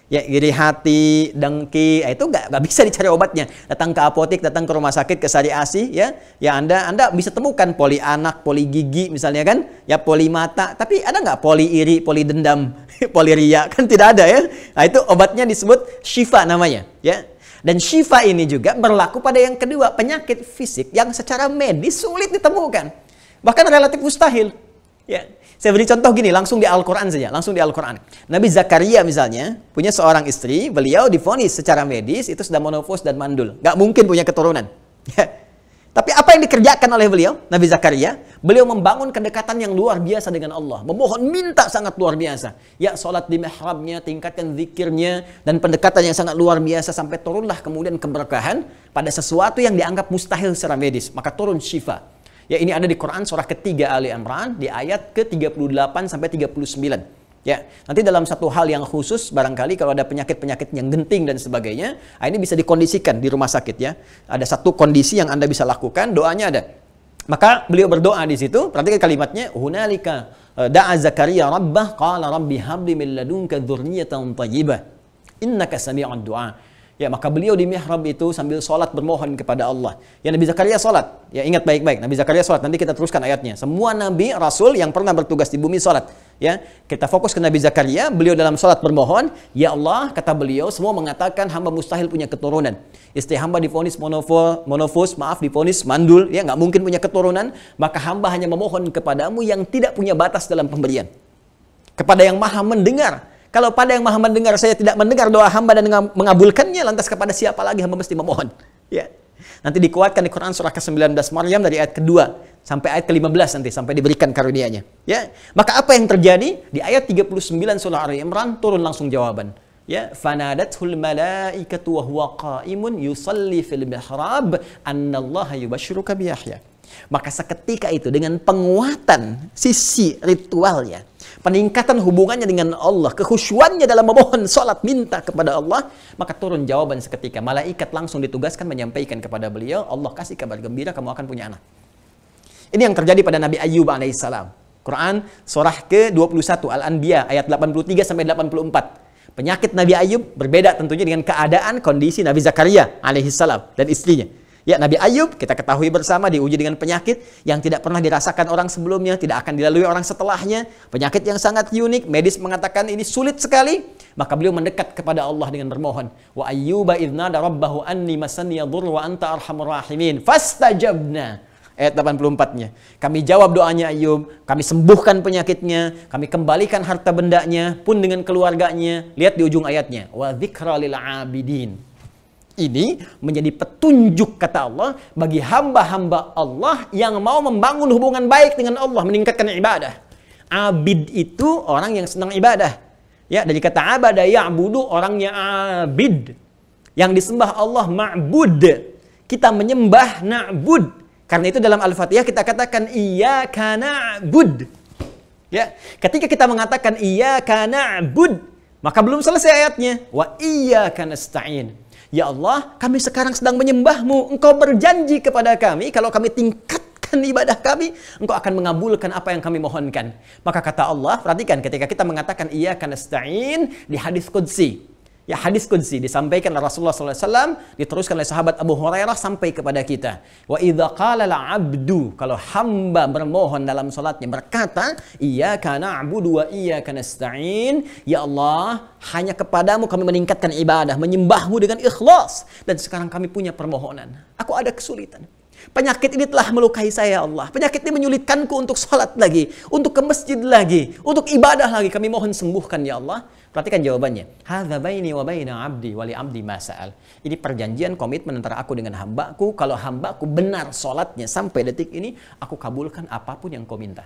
ya iri hati dengki ya, itu nggak nggak bisa dicari obatnya datang ke apotek datang ke rumah sakit ke sari asi ya ya anda anda bisa temukan poli anak poli gigi misalnya kan ya poli mata tapi ada nggak poli iri poli dendam poli ria kan tidak ada ya nah, itu obatnya disebut shifa namanya ya dan shifa ini juga berlaku pada yang kedua penyakit fisik yang secara medis sulit ditemukan bahkan relatif mustahil ya saya beri contoh gini, langsung di Al-Quran saja, langsung di Al-Quran. Nabi Zakaria misalnya, punya seorang istri, beliau difonis secara medis, itu sudah monofos dan mandul. nggak mungkin punya keturunan. Ya. Tapi apa yang dikerjakan oleh beliau, Nabi Zakaria? Beliau membangun kedekatan yang luar biasa dengan Allah. Memohon minta sangat luar biasa. Ya, sholat di mihrabnya, tingkatkan zikirnya, dan pendekatan yang sangat luar biasa. Sampai turunlah kemudian keberkahan pada sesuatu yang dianggap mustahil secara medis. Maka turun syifa Ya ini ada di Quran surah ketiga Ali Imran di ayat ke-38 sampai 39. Ya, nanti dalam satu hal yang khusus barangkali kalau ada penyakit-penyakit yang genting dan sebagainya, ah, ini bisa dikondisikan di rumah sakit ya. Ada satu kondisi yang Anda bisa lakukan, doanya ada. Maka beliau berdoa di situ, perhatikan kalimatnya hunalika eh, da'a Zakaria rabbah qala rabbi habli min ladunka dzurriyyatan thayyibah innaka sami'ud du'a. Ya, maka beliau di mihrab itu sambil sholat bermohon kepada Allah. Ya, Nabi Zakaria sholat. Ya, ingat baik-baik. Nabi Zakaria sholat. Nanti kita teruskan ayatnya. Semua Nabi, Rasul yang pernah bertugas di bumi sholat. Ya, kita fokus ke Nabi Zakaria. Beliau dalam sholat bermohon. Ya Allah, kata beliau, semua mengatakan hamba mustahil punya keturunan. Istri hamba difonis monofo, monofos, maaf, difonis mandul. Ya, nggak mungkin punya keturunan. Maka hamba hanya memohon kepadamu yang tidak punya batas dalam pemberian. Kepada yang maha mendengar kalau pada yang maha mendengar saya tidak mendengar doa hamba dan mengabulkannya, lantas kepada siapa lagi hamba mesti memohon? Ya. Nanti dikuatkan di Quran surah ke-19 Maryam dari ayat kedua sampai ayat ke-15 nanti sampai diberikan karunianya. Ya. Maka apa yang terjadi? Di ayat 39 surah Ali Imran turun langsung jawaban. Ya, fanadathul malaikatu wa huwa qa'imun yusalli fil mihrab annallaha yubashshiruka bi Yahya. Maka seketika itu dengan penguatan sisi ritualnya, peningkatan hubungannya dengan Allah, kehusuannya dalam memohon sholat minta kepada Allah, maka turun jawaban seketika. Malaikat langsung ditugaskan menyampaikan kepada beliau, Allah kasih kabar gembira kamu akan punya anak. Ini yang terjadi pada Nabi Ayub alaihissalam. Quran surah ke-21 Al-Anbiya ayat 83 sampai 84. Penyakit Nabi Ayub berbeda tentunya dengan keadaan kondisi Nabi Zakaria alaihissalam dan istrinya. Ya, Nabi Ayub kita ketahui bersama diuji dengan penyakit yang tidak pernah dirasakan orang sebelumnya, tidak akan dilalui orang setelahnya. Penyakit yang sangat unik, medis mengatakan ini sulit sekali. Maka beliau mendekat kepada Allah dengan bermohon. Wa ayyuba idnada rabbahu anni masani yadur wa anta arhamur rahimin. Fastajabna. Ayat 84-nya. Kami jawab doanya Ayub, kami sembuhkan penyakitnya, kami kembalikan harta bendanya pun dengan keluarganya. Lihat di ujung ayatnya. Wa dzikra lil abidin ini menjadi petunjuk kata Allah bagi hamba-hamba Allah yang mau membangun hubungan baik dengan Allah, meningkatkan ibadah. Abid itu orang yang senang ibadah. Ya, dari kata abada ya'budu orangnya abid. Yang disembah Allah ma'bud. Kita menyembah na'bud. Karena itu dalam Al-Fatihah kita katakan iya kana bud. Ya, ketika kita mengatakan iya kana bud, maka belum selesai ayatnya. Wa iya kana stain. Ya Allah, kami sekarang sedang menyembahmu. Engkau berjanji kepada kami kalau kami tingkatkan ibadah kami, engkau akan mengabulkan apa yang kami mohonkan. Maka kata Allah, perhatikan ketika kita mengatakan iya karena di hadis Qudsi ya hadis kunci disampaikan oleh Rasulullah SAW diteruskan oleh sahabat Abu Hurairah sampai kepada kita wa idha qala abdu kalau hamba bermohon dalam solatnya berkata iya karena wa iya nasta'in ya Allah hanya kepadamu kami meningkatkan ibadah menyembahmu dengan ikhlas dan sekarang kami punya permohonan aku ada kesulitan Penyakit ini telah melukai saya ya Allah. Penyakit ini menyulitkanku untuk sholat lagi, untuk ke masjid lagi, untuk ibadah lagi. Kami mohon sembuhkan ya Allah. Perhatikan jawabannya. Hadza baini wa baina abdi wali abdi masal. Ini perjanjian komitmen antara aku dengan hambaku. Kalau hambaku benar sholatnya sampai detik ini, aku kabulkan apapun yang kau minta.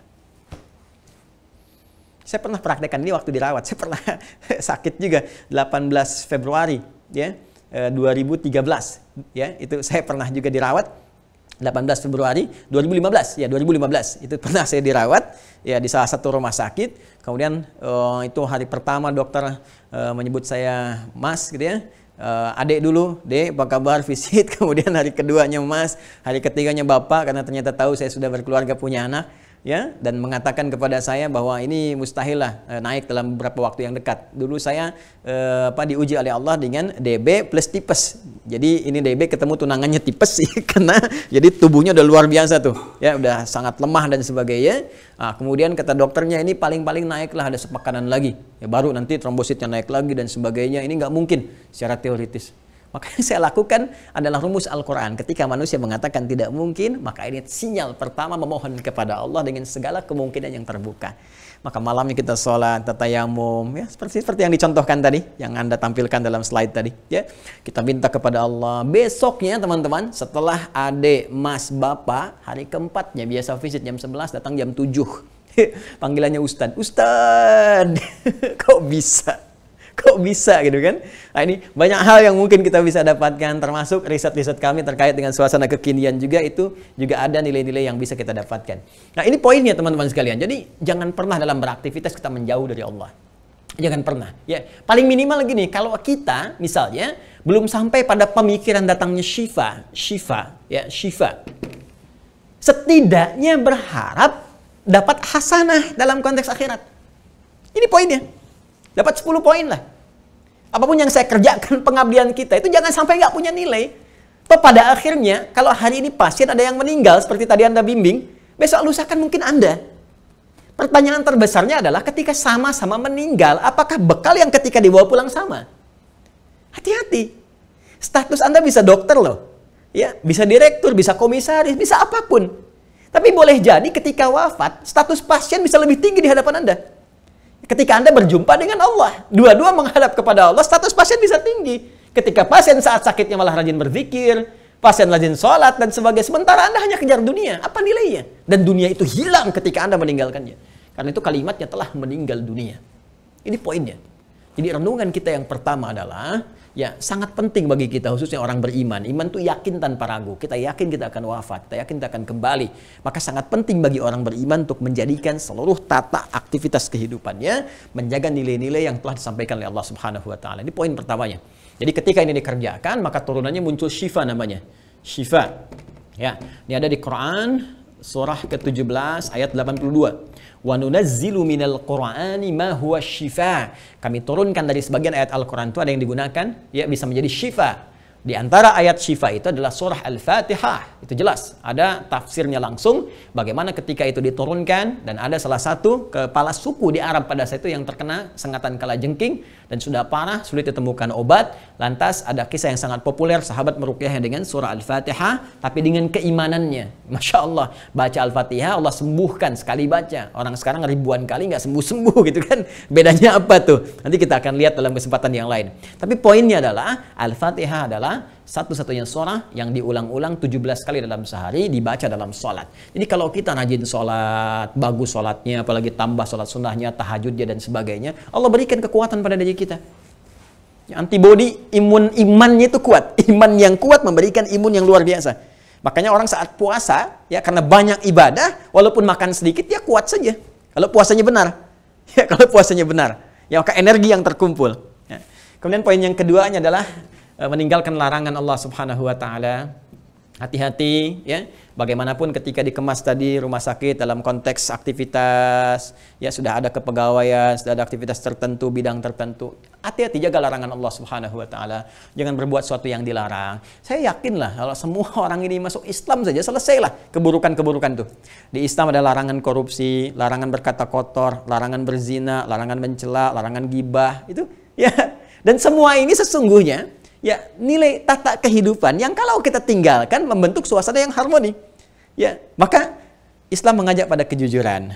Saya pernah praktekkan ini waktu dirawat. Saya pernah sakit juga 18 Februari ya 2013 eh, ya itu saya pernah juga dirawat 18 Februari 2015 ya 2015 itu pernah saya dirawat ya di salah satu rumah sakit kemudian uh, itu hari pertama dokter uh, menyebut saya Mas gitu ya uh, adik dulu deh apa kabar visit kemudian hari keduanya Mas hari ketiganya Bapak karena ternyata tahu saya sudah berkeluarga punya anak ya dan mengatakan kepada saya bahwa ini mustahil lah eh, naik dalam beberapa waktu yang dekat. Dulu saya eh, apa diuji oleh Allah dengan DB plus tipes. Jadi ini DB ketemu tunangannya tipes sih karena jadi tubuhnya udah luar biasa tuh. Ya udah sangat lemah dan sebagainya. Nah, kemudian kata dokternya ini paling-paling naiklah ada sepekanan lagi. Ya baru nanti trombositnya naik lagi dan sebagainya. Ini nggak mungkin secara teoritis. Maka yang saya lakukan adalah rumus Al-Quran. Ketika manusia mengatakan tidak mungkin, maka ini sinyal pertama memohon kepada Allah dengan segala kemungkinan yang terbuka. Maka malamnya kita sholat, tatayamum, ya seperti seperti yang dicontohkan tadi, yang Anda tampilkan dalam slide tadi. ya Kita minta kepada Allah. Besoknya teman-teman, setelah adik, mas, bapak, hari keempatnya biasa visit jam 11, datang jam 7. Panggilannya Ustadz. Ustadz, kok bisa? kok bisa gitu kan? Nah, ini banyak hal yang mungkin kita bisa dapatkan termasuk riset-riset kami terkait dengan suasana kekinian juga itu juga ada nilai-nilai yang bisa kita dapatkan. Nah, ini poinnya teman-teman sekalian. Jadi jangan pernah dalam beraktivitas kita menjauh dari Allah. Jangan pernah. Ya, paling minimal gini, kalau kita misalnya belum sampai pada pemikiran datangnya Shifa Shifa ya, Shifa Setidaknya berharap dapat hasanah dalam konteks akhirat. Ini poinnya. Dapat 10 poin lah. Apapun yang saya kerjakan pengabdian kita itu jangan sampai nggak punya nilai. Toh pada akhirnya kalau hari ini pasien ada yang meninggal seperti tadi Anda bimbing, besok lusa kan mungkin Anda. Pertanyaan terbesarnya adalah ketika sama-sama meninggal, apakah bekal yang ketika dibawa pulang sama? Hati-hati. Status Anda bisa dokter loh. Ya, bisa direktur, bisa komisaris, bisa apapun. Tapi boleh jadi ketika wafat, status pasien bisa lebih tinggi di hadapan Anda. Ketika Anda berjumpa dengan Allah, dua-dua menghadap kepada Allah, status pasien bisa tinggi. Ketika pasien saat sakitnya malah rajin berzikir, pasien rajin sholat, dan sebagainya. Sementara Anda hanya kejar dunia. Apa nilainya? Dan dunia itu hilang ketika Anda meninggalkannya. Karena itu kalimatnya telah meninggal dunia. Ini poinnya. Jadi renungan kita yang pertama adalah ya sangat penting bagi kita khususnya orang beriman. Iman itu yakin tanpa ragu. Kita yakin kita akan wafat, kita yakin kita akan kembali. Maka sangat penting bagi orang beriman untuk menjadikan seluruh tata aktivitas kehidupannya menjaga nilai-nilai yang telah disampaikan oleh Allah Subhanahu wa taala. Ini poin pertamanya. Jadi ketika ini dikerjakan maka turunannya muncul syifa namanya. Syifa. Ya, ini ada di Quran surah ke-17 ayat 82 wa nunazzilu minal qur'ani ma huwa syifa. Kami turunkan dari sebagian ayat Al-Qur'an itu ada yang digunakan ya bisa menjadi syifa, di antara ayat syifa itu adalah surah Al-Fatihah. Itu jelas, ada tafsirnya langsung bagaimana ketika itu diturunkan dan ada salah satu kepala suku di Arab pada saat itu yang terkena sengatan kalajengking dan sudah parah, sulit ditemukan obat. Lantas ada kisah yang sangat populer sahabat merukyahnya dengan surah Al-Fatihah tapi dengan keimanannya. Masya Allah, baca Al-Fatihah Allah sembuhkan sekali baca. Orang sekarang ribuan kali nggak sembuh-sembuh gitu kan. Bedanya apa tuh? Nanti kita akan lihat dalam kesempatan yang lain. Tapi poinnya adalah Al-Fatihah adalah satu-satunya surah yang diulang-ulang 17 kali dalam sehari dibaca dalam sholat. Jadi kalau kita rajin sholat, bagus sholatnya, apalagi tambah sholat sunnahnya, tahajudnya dan sebagainya, Allah berikan kekuatan pada diri kita. Antibody, imun imannya itu kuat. Iman yang kuat memberikan imun yang luar biasa. Makanya orang saat puasa ya karena banyak ibadah, walaupun makan sedikit ya kuat saja. Kalau puasanya benar, ya kalau puasanya benar, ya maka energi yang terkumpul. Ya. Kemudian poin yang keduanya adalah Eh, meninggalkan larangan Allah Subhanahu wa taala. Hati-hati ya, bagaimanapun ketika dikemas tadi rumah sakit dalam konteks aktivitas, ya sudah ada kepegawaian, sudah ada aktivitas tertentu, bidang tertentu. Hati-hati jaga larangan Allah Subhanahu wa taala. Jangan berbuat sesuatu yang dilarang. Saya yakinlah kalau semua orang ini masuk Islam saja selesailah keburukan-keburukan itu. Di Islam ada larangan korupsi, larangan berkata kotor, larangan berzina, larangan mencela, larangan gibah, itu ya. Dan semua ini sesungguhnya ya nilai tata kehidupan yang kalau kita tinggalkan membentuk suasana yang harmoni. Ya, maka Islam mengajak pada kejujuran.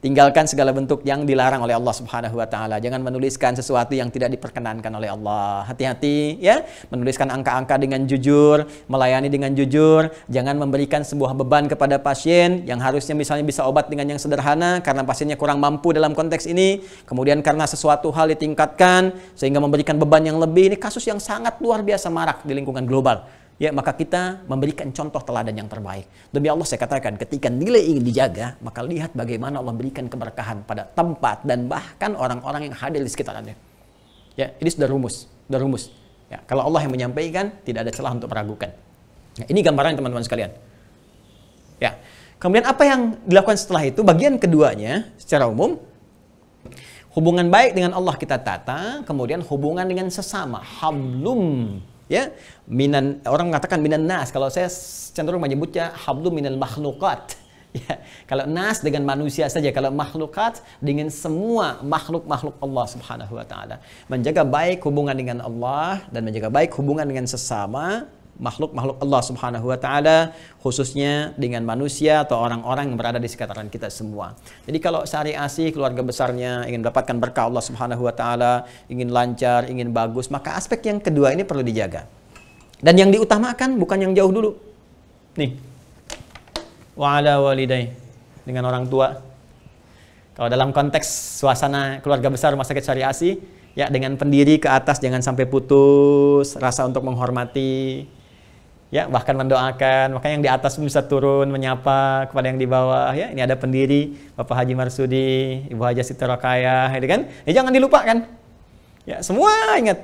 Tinggalkan segala bentuk yang dilarang oleh Allah Subhanahu wa taala. Jangan menuliskan sesuatu yang tidak diperkenankan oleh Allah. Hati-hati ya, menuliskan angka-angka dengan jujur, melayani dengan jujur, jangan memberikan sebuah beban kepada pasien yang harusnya misalnya bisa obat dengan yang sederhana karena pasiennya kurang mampu dalam konteks ini, kemudian karena sesuatu hal ditingkatkan sehingga memberikan beban yang lebih. Ini kasus yang sangat luar biasa marak di lingkungan global ya maka kita memberikan contoh teladan yang terbaik. Demi Allah saya katakan ketika nilai ingin dijaga, maka lihat bagaimana Allah berikan keberkahan pada tempat dan bahkan orang-orang yang hadir di sekitar Anda. Ya, ini sudah rumus, sudah rumus. Ya, kalau Allah yang menyampaikan, tidak ada celah untuk meragukan. Ya, ini gambaran teman-teman sekalian. Ya. Kemudian apa yang dilakukan setelah itu? Bagian keduanya secara umum hubungan baik dengan Allah kita tata, kemudian hubungan dengan sesama, hamlum ya minan orang mengatakan minan nas kalau saya cenderung menyebutnya hablum minal makhlukat ya kalau nas dengan manusia saja kalau makhlukat dengan semua makhluk-makhluk Allah Subhanahu wa taala menjaga baik hubungan dengan Allah dan menjaga baik hubungan dengan sesama makhluk-makhluk Allah Subhanahu wa taala khususnya dengan manusia atau orang-orang yang berada di sekitaran kita semua. Jadi kalau sehari asih keluarga besarnya ingin mendapatkan berkah Allah Subhanahu wa taala, ingin lancar, ingin bagus, maka aspek yang kedua ini perlu dijaga. Dan yang diutamakan bukan yang jauh dulu. Nih. Wa ala waliday dengan orang tua. Kalau dalam konteks suasana keluarga besar rumah sakit syariasi, ya dengan pendiri ke atas jangan sampai putus, rasa untuk menghormati, ya bahkan mendoakan maka yang di atas bisa turun menyapa kepada yang di bawah ya ini ada pendiri Bapak Haji Marsudi Ibu Haji Siti Rokayah gitu kan ya jangan dilupakan ya semua ingat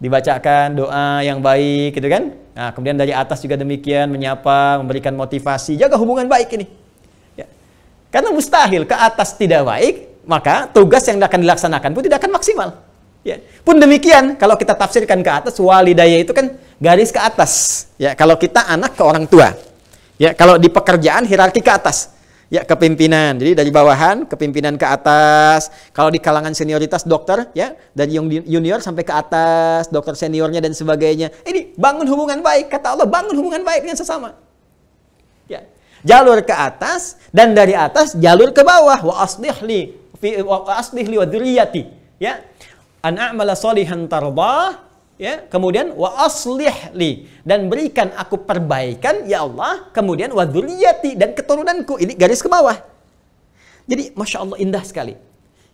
dibacakan doa yang baik gitu kan nah kemudian dari atas juga demikian menyapa memberikan motivasi jaga hubungan baik ini ya. karena mustahil ke atas tidak baik maka tugas yang akan dilaksanakan pun tidak akan maksimal ya pun demikian kalau kita tafsirkan ke atas wali daya itu kan garis ke atas. Ya, kalau kita anak ke orang tua. Ya, kalau di pekerjaan hierarki ke atas. Ya, kepimpinan. Jadi dari bawahan kepimpinan ke atas. Kalau di kalangan senioritas dokter ya, yang junior sampai ke atas, dokter seniornya dan sebagainya. Ini bangun hubungan baik. Kata Allah, bangun hubungan baik dengan sesama. Ya. Jalur ke atas dan dari atas jalur ke bawah. Wa aslihli fi wa aslihli wa Ya. An a'mala sholihan tardah ya kemudian wa aslih li dan berikan aku perbaikan ya Allah kemudian wa dzurriyyati dan keturunanku ini garis ke bawah jadi masya Allah indah sekali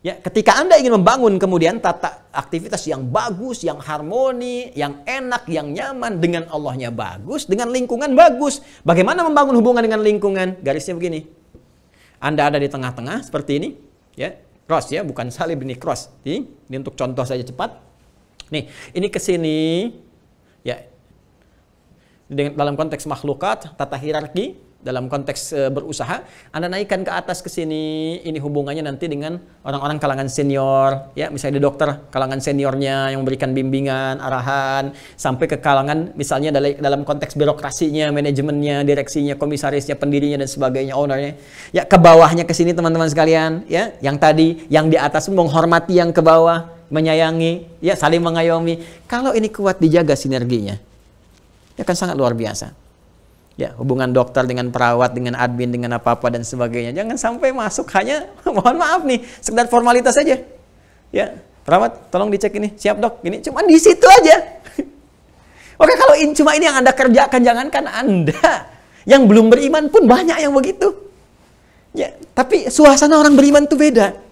ya ketika anda ingin membangun kemudian tata aktivitas yang bagus yang harmoni yang enak yang nyaman dengan Allahnya bagus dengan lingkungan bagus bagaimana membangun hubungan dengan lingkungan garisnya begini anda ada di tengah-tengah seperti ini ya cross ya bukan salib ini cross ini, ini untuk contoh saja cepat Nih, ini ke sini ya dalam konteks makhlukat, tata hierarki, dalam konteks e, berusaha, Anda naikkan ke atas ke sini, ini hubungannya nanti dengan orang-orang kalangan senior, ya misalnya di dokter, kalangan seniornya yang memberikan bimbingan, arahan, sampai ke kalangan misalnya dalam, dalam konteks birokrasinya, manajemennya, direksinya, komisarisnya, pendirinya dan sebagainya, ownernya. Ya ke bawahnya ke sini teman-teman sekalian, ya yang tadi, yang di atas menghormati yang ke bawah menyayangi, ya saling mengayomi. Kalau ini kuat dijaga sinerginya, ya kan sangat luar biasa. Ya, hubungan dokter dengan perawat, dengan admin, dengan apa-apa dan sebagainya. Jangan sampai masuk hanya mohon maaf nih, sekedar formalitas saja. Ya, perawat tolong dicek ini, siap dok. Ini cuma di situ aja. Oke, kalau ini cuma ini yang Anda kerjakan, jangankan Anda yang belum beriman pun banyak yang begitu. Ya, tapi suasana orang beriman itu beda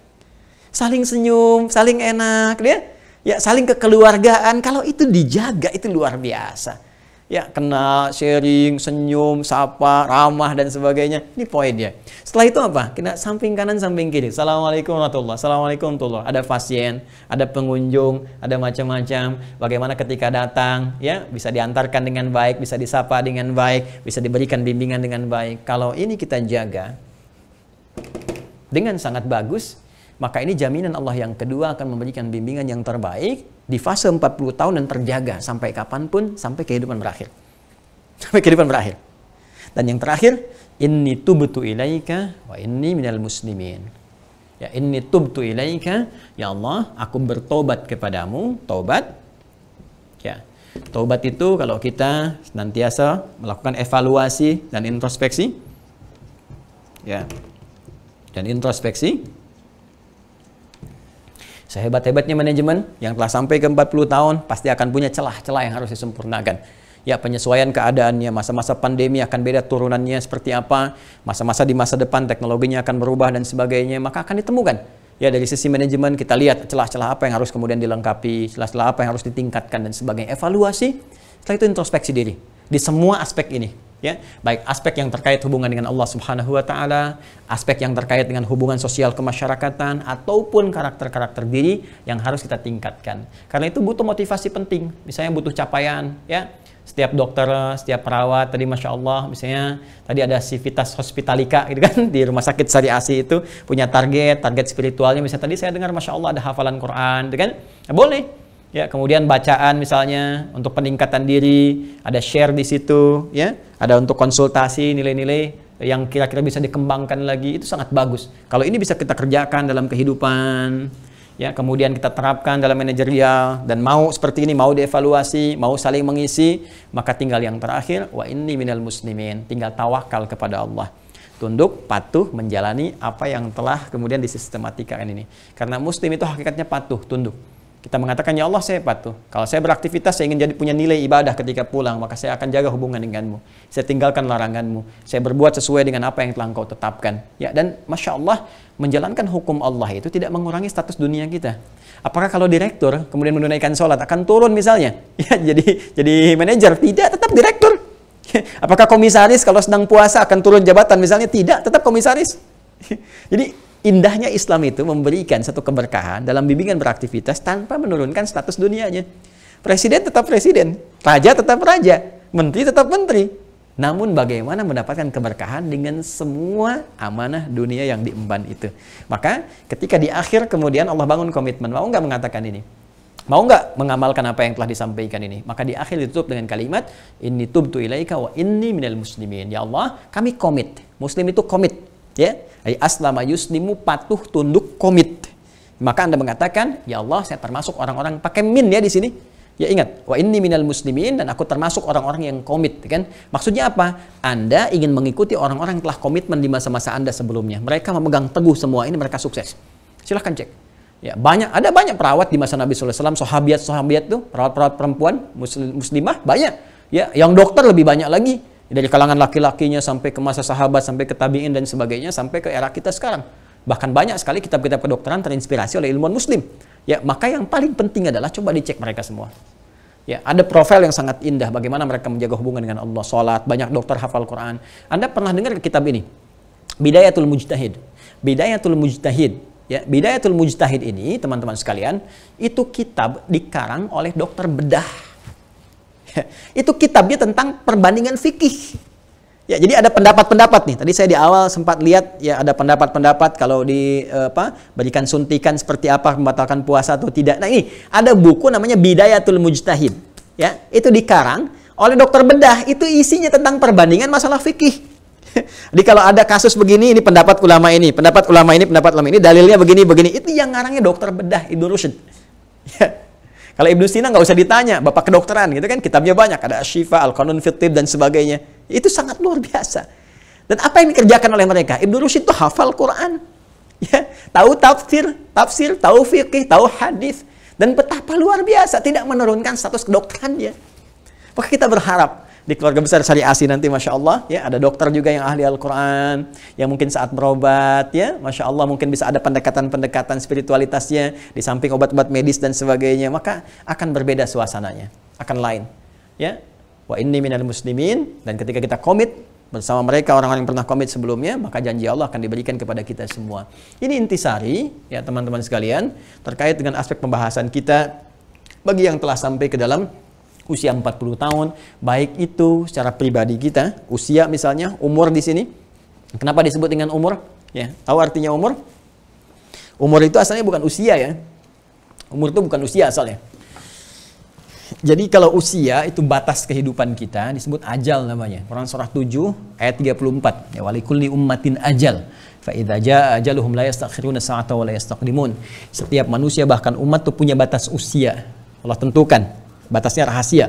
saling senyum, saling enak, ya. Ya, saling kekeluargaan. Kalau itu dijaga itu luar biasa. Ya, kenal, sharing, senyum, sapa, ramah dan sebagainya. Ini poinnya. Setelah itu apa? Kita samping kanan, samping kiri. Assalamualaikum warahmatullahi Assalamualaikum warahmatullahi Ada pasien, ada pengunjung, ada macam-macam. Bagaimana ketika datang, ya bisa diantarkan dengan baik, bisa disapa dengan baik, bisa diberikan bimbingan dengan baik. Kalau ini kita jaga, dengan sangat bagus, maka ini jaminan Allah yang kedua akan memberikan bimbingan yang terbaik di fase 40 tahun dan terjaga sampai kapanpun sampai kehidupan berakhir. Sampai kehidupan berakhir. Dan yang terakhir, ini tubtu ilaika wa inni minal muslimin. Ya tuh tubtu ilaika, ya Allah, aku bertobat kepadamu, tobat. Ya. Tobat itu kalau kita senantiasa melakukan evaluasi dan introspeksi. Ya. Dan introspeksi Sehebat-hebatnya manajemen yang telah sampai ke 40 tahun pasti akan punya celah-celah yang harus disempurnakan. Ya penyesuaian keadaannya, masa-masa pandemi akan beda turunannya seperti apa, masa-masa di masa depan teknologinya akan berubah dan sebagainya, maka akan ditemukan. Ya dari sisi manajemen kita lihat celah-celah apa yang harus kemudian dilengkapi, celah-celah apa yang harus ditingkatkan dan sebagainya. Evaluasi, setelah itu introspeksi diri di semua aspek ini ya baik aspek yang terkait hubungan dengan Allah Subhanahu wa taala, aspek yang terkait dengan hubungan sosial kemasyarakatan ataupun karakter-karakter diri yang harus kita tingkatkan. Karena itu butuh motivasi penting, misalnya butuh capaian ya. Setiap dokter, setiap perawat tadi Masya Allah misalnya tadi ada Civitas Hospitalika gitu kan di rumah sakit Sari Asi itu punya target, target spiritualnya misalnya tadi saya dengar Masya Allah ada hafalan Quran gitu kan. ya, boleh ya kemudian bacaan misalnya untuk peningkatan diri ada share di situ ya ada untuk konsultasi nilai-nilai yang kira-kira bisa dikembangkan lagi itu sangat bagus kalau ini bisa kita kerjakan dalam kehidupan ya kemudian kita terapkan dalam manajerial dan mau seperti ini mau dievaluasi mau saling mengisi maka tinggal yang terakhir wa ini minal muslimin tinggal tawakal kepada Allah tunduk patuh menjalani apa yang telah kemudian disistematikan ini karena muslim itu hakikatnya patuh tunduk kita mengatakan, Ya Allah saya patuh. Kalau saya beraktivitas, saya ingin jadi punya nilai ibadah ketika pulang, maka saya akan jaga hubungan denganmu. Saya tinggalkan laranganmu. Saya berbuat sesuai dengan apa yang telah engkau tetapkan. Ya, dan Masya Allah, menjalankan hukum Allah itu tidak mengurangi status dunia kita. Apakah kalau direktur kemudian menunaikan sholat akan turun misalnya? Ya, jadi jadi manajer tidak, tetap direktur. Apakah komisaris kalau sedang puasa akan turun jabatan misalnya? Tidak, tetap komisaris. Jadi indahnya Islam itu memberikan satu keberkahan dalam bimbingan beraktivitas tanpa menurunkan status dunianya. Presiden tetap presiden, raja tetap raja, menteri tetap menteri. Namun bagaimana mendapatkan keberkahan dengan semua amanah dunia yang diemban itu. Maka ketika di akhir kemudian Allah bangun komitmen, mau nggak mengatakan ini? Mau nggak mengamalkan apa yang telah disampaikan ini? Maka di akhir ditutup dengan kalimat, Ini tubtu ilaika wa inni minal muslimin. Ya Allah, kami komit. Muslim itu komit Ya, ay aslama yuslimu patuh tunduk komit. Maka Anda mengatakan, "Ya Allah, saya termasuk orang-orang pakai min ya di sini." Ya ingat, wa ini minal muslimin dan aku termasuk orang-orang yang komit, kan? Maksudnya apa? Anda ingin mengikuti orang-orang yang telah komitmen di masa-masa Anda sebelumnya. Mereka memegang teguh semua ini, mereka sukses. Silahkan cek. Ya, banyak ada banyak perawat di masa Nabi SAW, sahabiat sahabiat tuh, perawat-perawat perempuan muslimah banyak. Ya, yang dokter lebih banyak lagi. Dari kalangan laki-lakinya sampai ke masa sahabat, sampai ke tabi'in dan sebagainya, sampai ke era kita sekarang. Bahkan banyak sekali kitab-kitab kedokteran terinspirasi oleh ilmuwan muslim. Ya, maka yang paling penting adalah coba dicek mereka semua. Ya, ada profil yang sangat indah bagaimana mereka menjaga hubungan dengan Allah, sholat banyak dokter hafal Quran. Anda pernah dengar kitab ini? Bidayatul Mujtahid. Bidayatul Mujtahid. Ya, Bidayatul Mujtahid ini, teman-teman sekalian, itu kitab dikarang oleh dokter bedah itu kitabnya tentang perbandingan fikih. Ya, jadi ada pendapat-pendapat nih. Tadi saya di awal sempat lihat ya ada pendapat-pendapat kalau di eh, apa berikan suntikan seperti apa membatalkan puasa atau tidak. Nah, ini ada buku namanya Bidayatul Mujtahid. Ya, itu dikarang oleh dokter bedah. Itu isinya tentang perbandingan masalah fikih. Jadi kalau ada kasus begini, ini pendapat ulama ini, pendapat ulama ini, pendapat ulama ini, dalilnya begini, begini. Itu yang ngarangnya dokter bedah Ibnu Rushd. Ya. Kalau Ibnu Sina nggak usah ditanya, bapak kedokteran gitu kan, kitabnya banyak, ada Ashifa, Al-Qanun Fitib, dan sebagainya. Itu sangat luar biasa. Dan apa yang dikerjakan oleh mereka? Ibnu rusyid itu hafal Quran. Ya, tahu tafsir, tafsir, tahu fikih, tahu hadis. Dan betapa luar biasa, tidak menurunkan status kedokterannya. Maka kita berharap di keluarga besar Sari Asi nanti Masya Allah ya ada dokter juga yang ahli Al-Quran yang mungkin saat berobat ya Masya Allah mungkin bisa ada pendekatan-pendekatan spiritualitasnya di samping obat-obat medis dan sebagainya maka akan berbeda suasananya akan lain ya wa inni minal muslimin dan ketika kita komit bersama mereka orang-orang yang pernah komit sebelumnya maka janji Allah akan diberikan kepada kita semua ini intisari ya teman-teman sekalian terkait dengan aspek pembahasan kita bagi yang telah sampai ke dalam usia 40 tahun, baik itu secara pribadi kita, usia misalnya, umur di sini. Kenapa disebut dengan umur? Ya, tahu artinya umur? Umur itu asalnya bukan usia ya. Umur itu bukan usia asalnya. Jadi kalau usia itu batas kehidupan kita disebut ajal namanya. Quran surah 7 ayat 34. Ya walikulli ummatin ajal. Fa idza jaa ajaluhum la yastakhiruna sa'ata wa la yastaqdimun. Setiap manusia bahkan umat tuh punya batas usia. Allah tentukan batasnya rahasia.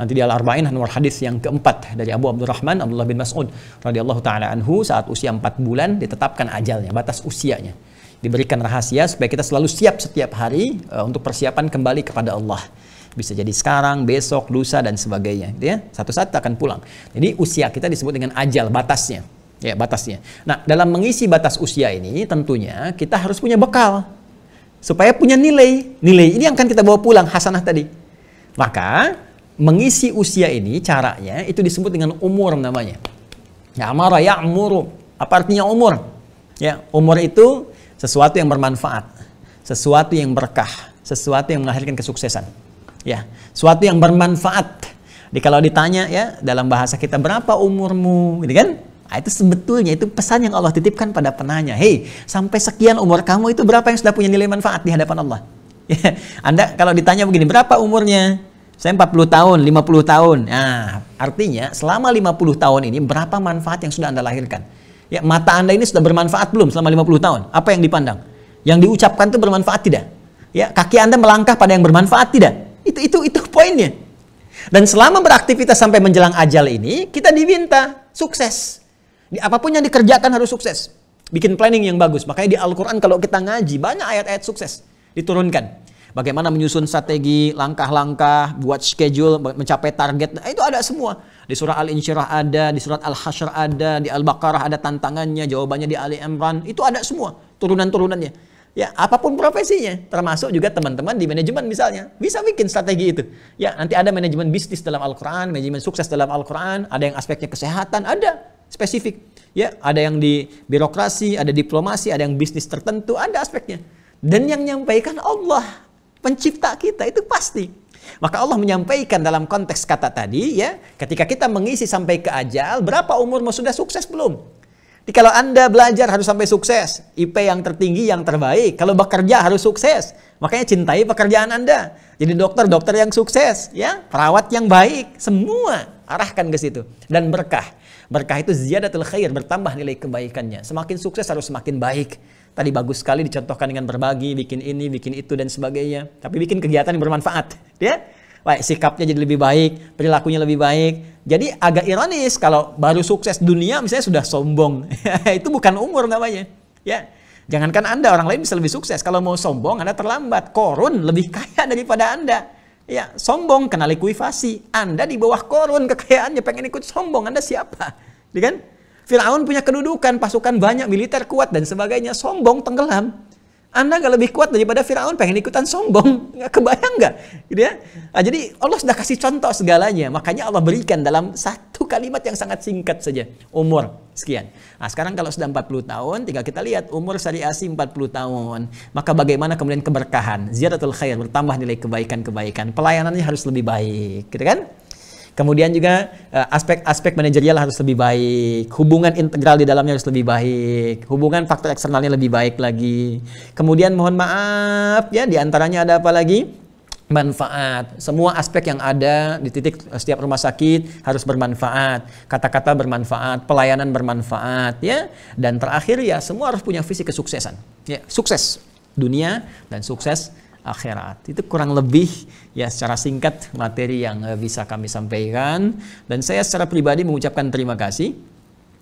Nanti di Al-Arba'in nomor hadis yang keempat dari Abu Abdurrahman Abdullah bin Mas'ud radhiyallahu taala anhu saat usia 4 bulan ditetapkan ajalnya, batas usianya. Diberikan rahasia supaya kita selalu siap setiap hari uh, untuk persiapan kembali kepada Allah. Bisa jadi sekarang, besok, lusa dan sebagainya, gitu ya. Satu saat akan pulang. Jadi usia kita disebut dengan ajal, batasnya. Ya, batasnya. Nah, dalam mengisi batas usia ini tentunya kita harus punya bekal supaya punya nilai. Nilai ini yang akan kita bawa pulang hasanah tadi maka mengisi usia ini caranya itu disebut dengan umur namanya. Ya amara umur Apa artinya umur? Ya, umur itu sesuatu yang bermanfaat, sesuatu yang berkah, sesuatu yang melahirkan kesuksesan. Ya, sesuatu yang bermanfaat. Jadi kalau ditanya ya dalam bahasa kita berapa umurmu, gitu kan? Nah, itu sebetulnya itu pesan yang Allah titipkan pada penanya. Hei, sampai sekian umur kamu itu berapa yang sudah punya nilai manfaat di hadapan Allah? Anda kalau ditanya begini, berapa umurnya? Saya 40 tahun, 50 tahun. Nah, artinya selama 50 tahun ini berapa manfaat yang sudah Anda lahirkan? Ya, mata Anda ini sudah bermanfaat belum selama 50 tahun? Apa yang dipandang? Yang diucapkan itu bermanfaat tidak? Ya, kaki Anda melangkah pada yang bermanfaat tidak? Itu itu itu poinnya. Dan selama beraktivitas sampai menjelang ajal ini, kita diminta sukses. Di, apapun yang dikerjakan harus sukses. Bikin planning yang bagus. Makanya di Al-Quran kalau kita ngaji, banyak ayat-ayat sukses diturunkan. Bagaimana menyusun strategi, langkah-langkah, buat schedule, mencapai target. Nah, itu ada semua. Di surah Al-Insyirah ada, di surat al hashr ada, di Al-Baqarah ada tantangannya, jawabannya di Ali Imran. Itu ada semua turunan-turunannya. Ya, apapun profesinya, termasuk juga teman-teman di manajemen misalnya, bisa bikin strategi itu. Ya, nanti ada manajemen bisnis dalam Al-Qur'an, manajemen sukses dalam Al-Qur'an, ada yang aspeknya kesehatan, ada spesifik. Ya, ada yang di birokrasi, ada diplomasi, ada yang bisnis tertentu, ada aspeknya. Dan yang menyampaikan Allah, pencipta kita itu pasti. Maka Allah menyampaikan dalam konteks kata tadi ya, ketika kita mengisi sampai ke ajal, berapa umurmu sudah sukses belum? Jadi kalau Anda belajar harus sampai sukses, IP yang tertinggi yang terbaik. Kalau bekerja harus sukses. Makanya cintai pekerjaan Anda. Jadi dokter, dokter yang sukses, ya, perawat yang baik, semua arahkan ke situ dan berkah. Berkah itu ziyadatul khair, bertambah nilai kebaikannya. Semakin sukses harus semakin baik. Tadi bagus sekali dicontohkan dengan berbagi, bikin ini, bikin itu dan sebagainya. Tapi bikin kegiatan yang bermanfaat, ya. Baik, sikapnya jadi lebih baik, perilakunya lebih baik. Jadi agak ironis kalau baru sukses dunia misalnya sudah sombong. itu bukan umur namanya, ya. Jangankan Anda, orang lain bisa lebih sukses. Kalau mau sombong, Anda terlambat. Korun lebih kaya daripada Anda. Ya, sombong kena likuifasi. Anda di bawah korun kekayaannya pengen ikut sombong. Anda siapa? Ya Fir'aun punya kedudukan, pasukan banyak, militer kuat dan sebagainya. Sombong, tenggelam. Anda nggak lebih kuat daripada Fir'aun, pengen ikutan sombong. Nggak kebayang nggak? Gitu ya? Nah, jadi Allah sudah kasih contoh segalanya. Makanya Allah berikan dalam satu kalimat yang sangat singkat saja. Umur, sekian. Nah sekarang kalau sudah 40 tahun, tinggal kita lihat umur syariasi 40 tahun. Maka bagaimana kemudian keberkahan, ziyadatul khair, bertambah nilai kebaikan-kebaikan. Pelayanannya harus lebih baik. Gitu kan? Kemudian juga aspek-aspek eh, manajerial harus lebih baik, hubungan integral di dalamnya harus lebih baik, hubungan faktor eksternalnya lebih baik lagi. Kemudian mohon maaf ya di antaranya ada apa lagi? manfaat. Semua aspek yang ada di titik eh, setiap rumah sakit harus bermanfaat. Kata-kata bermanfaat, pelayanan bermanfaat, ya. Dan terakhir ya semua harus punya visi kesuksesan. Ya, sukses dunia dan sukses akhirat. Itu kurang lebih ya secara singkat materi yang eh, bisa kami sampaikan dan saya secara pribadi mengucapkan terima kasih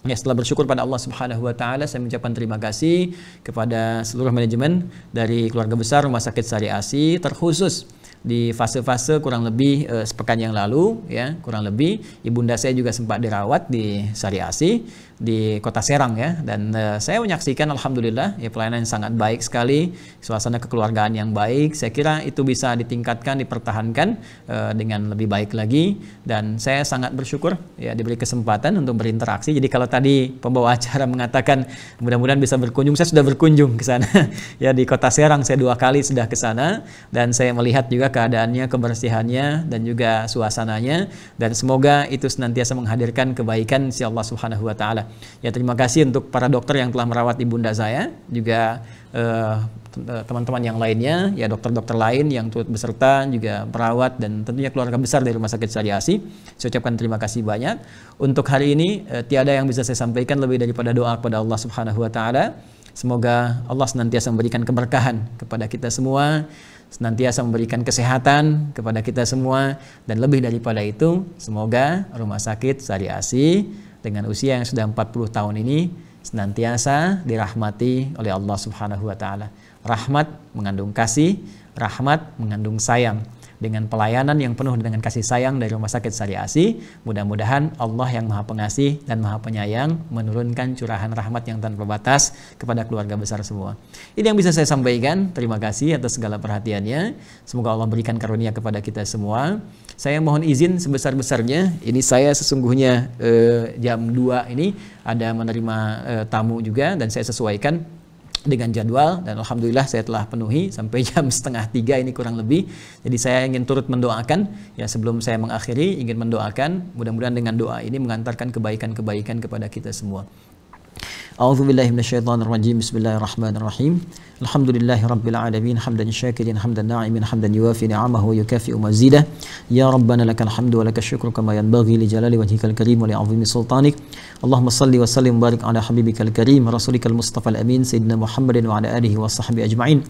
Ya, setelah bersyukur pada Allah Subhanahu wa taala, saya mengucapkan terima kasih kepada seluruh manajemen dari keluarga besar Rumah Sakit Sari Asi terkhusus di fase-fase kurang lebih uh, sepekan yang lalu ya kurang lebih ibunda saya juga sempat dirawat di Sari Asi di Kota Serang ya dan uh, saya menyaksikan alhamdulillah ya pelayanan yang sangat baik sekali suasana kekeluargaan yang baik saya kira itu bisa ditingkatkan dipertahankan uh, dengan lebih baik lagi dan saya sangat bersyukur ya diberi kesempatan untuk berinteraksi jadi kalau tadi pembawa acara mengatakan mudah-mudahan bisa berkunjung saya sudah berkunjung ke sana ya di Kota Serang saya dua kali sudah ke sana dan saya melihat juga keadaannya kebersihannya dan juga suasananya dan semoga itu senantiasa menghadirkan kebaikan si Allah Subhanahu wa taala Ya terima kasih untuk para dokter yang telah merawat ibunda saya, juga eh, eh, teman-teman uh, yang lainnya, ya dokter-dokter lain yang turut beserta juga perawat dan tentunya keluarga besar dari Rumah Sakit Sariasi. Saya ucapkan terima kasih banyak. Untuk hari ini uh, tiada yang bisa saya sampaikan lebih daripada doa kepada Allah Subhanahu wa taala. Semoga Allah senantiasa memberikan keberkahan kepada kita semua, senantiasa memberikan kesehatan kepada kita semua, dan lebih daripada itu, semoga rumah sakit Sari dengan usia yang sudah 40 tahun ini senantiasa dirahmati oleh Allah Subhanahu wa taala. Rahmat mengandung kasih, rahmat mengandung sayang. Dengan pelayanan yang penuh dengan kasih sayang dari Rumah Sakit Sari Asi, mudah-mudahan Allah yang Maha Pengasih dan Maha Penyayang menurunkan curahan rahmat yang tanpa batas kepada keluarga besar semua. Ini yang bisa saya sampaikan. Terima kasih atas segala perhatiannya. Semoga Allah berikan karunia kepada kita semua. Saya mohon izin sebesar-besarnya. Ini saya sesungguhnya eh, jam 2 ini ada menerima eh, tamu juga dan saya sesuaikan dengan jadwal dan alhamdulillah saya telah penuhi sampai jam setengah tiga ini kurang lebih jadi saya ingin turut mendoakan ya sebelum saya mengakhiri ingin mendoakan mudah-mudahan dengan doa ini mengantarkan kebaikan-kebaikan kepada kita semua A'udzubillahiminasyaitonirrajim Bismillahirrahmanirrahim الحمد لله رب العالمين حمدا شاكرا حمدا ناعما حمدا يوافي نعمه ويكافئ مزيده يا ربنا لك الحمد ولك الشكر كما ينبغي لجلال وجهك الكريم ولعظيم سلطانك اللهم صل وسلم وبارك على حبيبك الكريم رسولك المصطفى الامين سيدنا محمد وعلى اله وصحبه اجمعين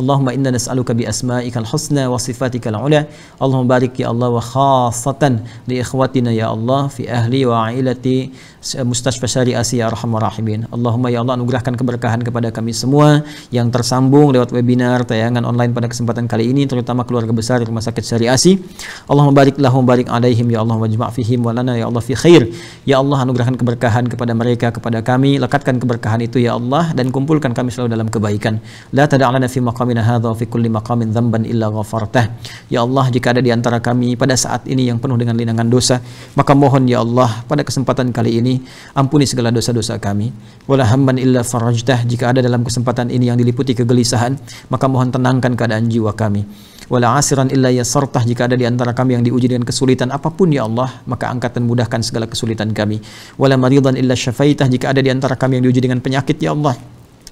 اللهم انا نسالك باسمائك الحسنى وصفاتك العلى اللهم بارك يا الله وخاصه لاخوتنا يا الله في اهلي وعائلتي مستشفى شاري اسيا ارحم الراحمين اللهم يا الله anugerahkan keberkahan kepada kami semua yang tersambung lewat webinar tayangan online pada kesempatan kali ini terutama keluarga besar di Rumah Sakit Syariah Asi. Allah membarik lahum barik alaihim ya Allah wajma' fihim wa lana ya Allah fi khair. Ya Allah anugerahkan keberkahan kepada mereka kepada kami, lekatkan keberkahan itu ya Allah dan kumpulkan kami selalu dalam kebaikan. La tada'lana fi maqamina hadza wa fi kulli maqamin dhanban illa ghafartah. Ya Allah jika ada di antara kami pada saat ini yang penuh dengan linangan dosa, maka mohon ya Allah pada kesempatan kali ini ampuni segala dosa-dosa kami. Wala hamman illa farajtah jika ada dalam kesempatan ini yang diliputi meliputi kegelisahan, maka mohon tenangkan keadaan jiwa kami. Wala asiran illa yasartah jika ada di antara kami yang diuji dengan kesulitan apapun ya Allah, maka angkat dan mudahkan segala kesulitan kami. Wala maridan illa syafaitah jika ada di antara kami yang diuji dengan penyakit ya Allah,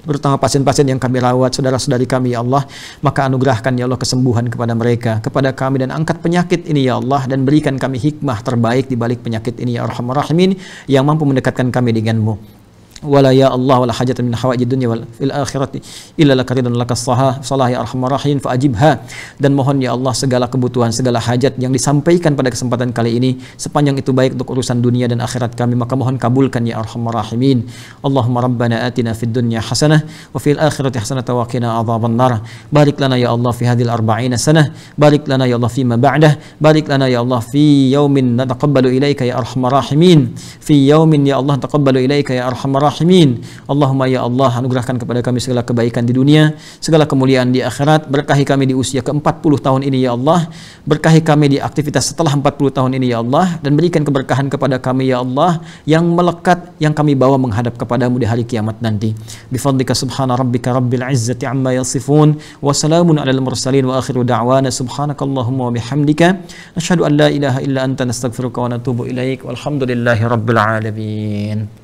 terutama pasien-pasien yang kami rawat, saudara-saudari kami ya Allah, maka anugerahkan ya Allah kesembuhan kepada mereka, kepada kami dan angkat penyakit ini ya Allah dan berikan kami hikmah terbaik di balik penyakit ini ya rahman Rahimin yang mampu mendekatkan kami denganmu wala ya Allah wala hajat min hawajid dunya wal fil akhirati illa laka ridun laka saha salah ya arhamar rahim fa ajibha dan mohon ya Allah segala kebutuhan segala hajat yang disampaikan pada kesempatan kali ini sepanjang itu baik untuk urusan dunia dan akhirat kami maka mohon kabulkan ya arhamar rahimin Allahumma rabbana atina fid dunya hasanah wa fil akhirati hasanah wa qina adhaban nar barik lana ya Allah fi hadhil arba'ina sanah barik lana ya Allah fi ma ba'dah barik lana ya Allah fi yaumin nataqabbalu ilaika ya arhamar rahimin fi yaumin ya Allah taqabbalu ilaika ya arhamar rahimin. Allahumma ya Allah anugerahkan kepada kami segala kebaikan di dunia, segala kemuliaan di akhirat. Berkahi kami di usia ke-40 tahun ini ya Allah. Berkahi kami di aktivitas setelah 40 tahun ini ya Allah dan berikan keberkahan kepada kami ya Allah yang melekat yang kami bawa menghadap kepadamu di hari kiamat nanti. Bifadlika subhana rabbika rabbil izzati amma yasifun wa salamun alal mursalin wa akhiru da'wana subhanakallahumma wa bihamdika nashhadu an la ilaha illa anta nastaghfiruka wa natubu ilaik walhamdulillahi rabbil alamin.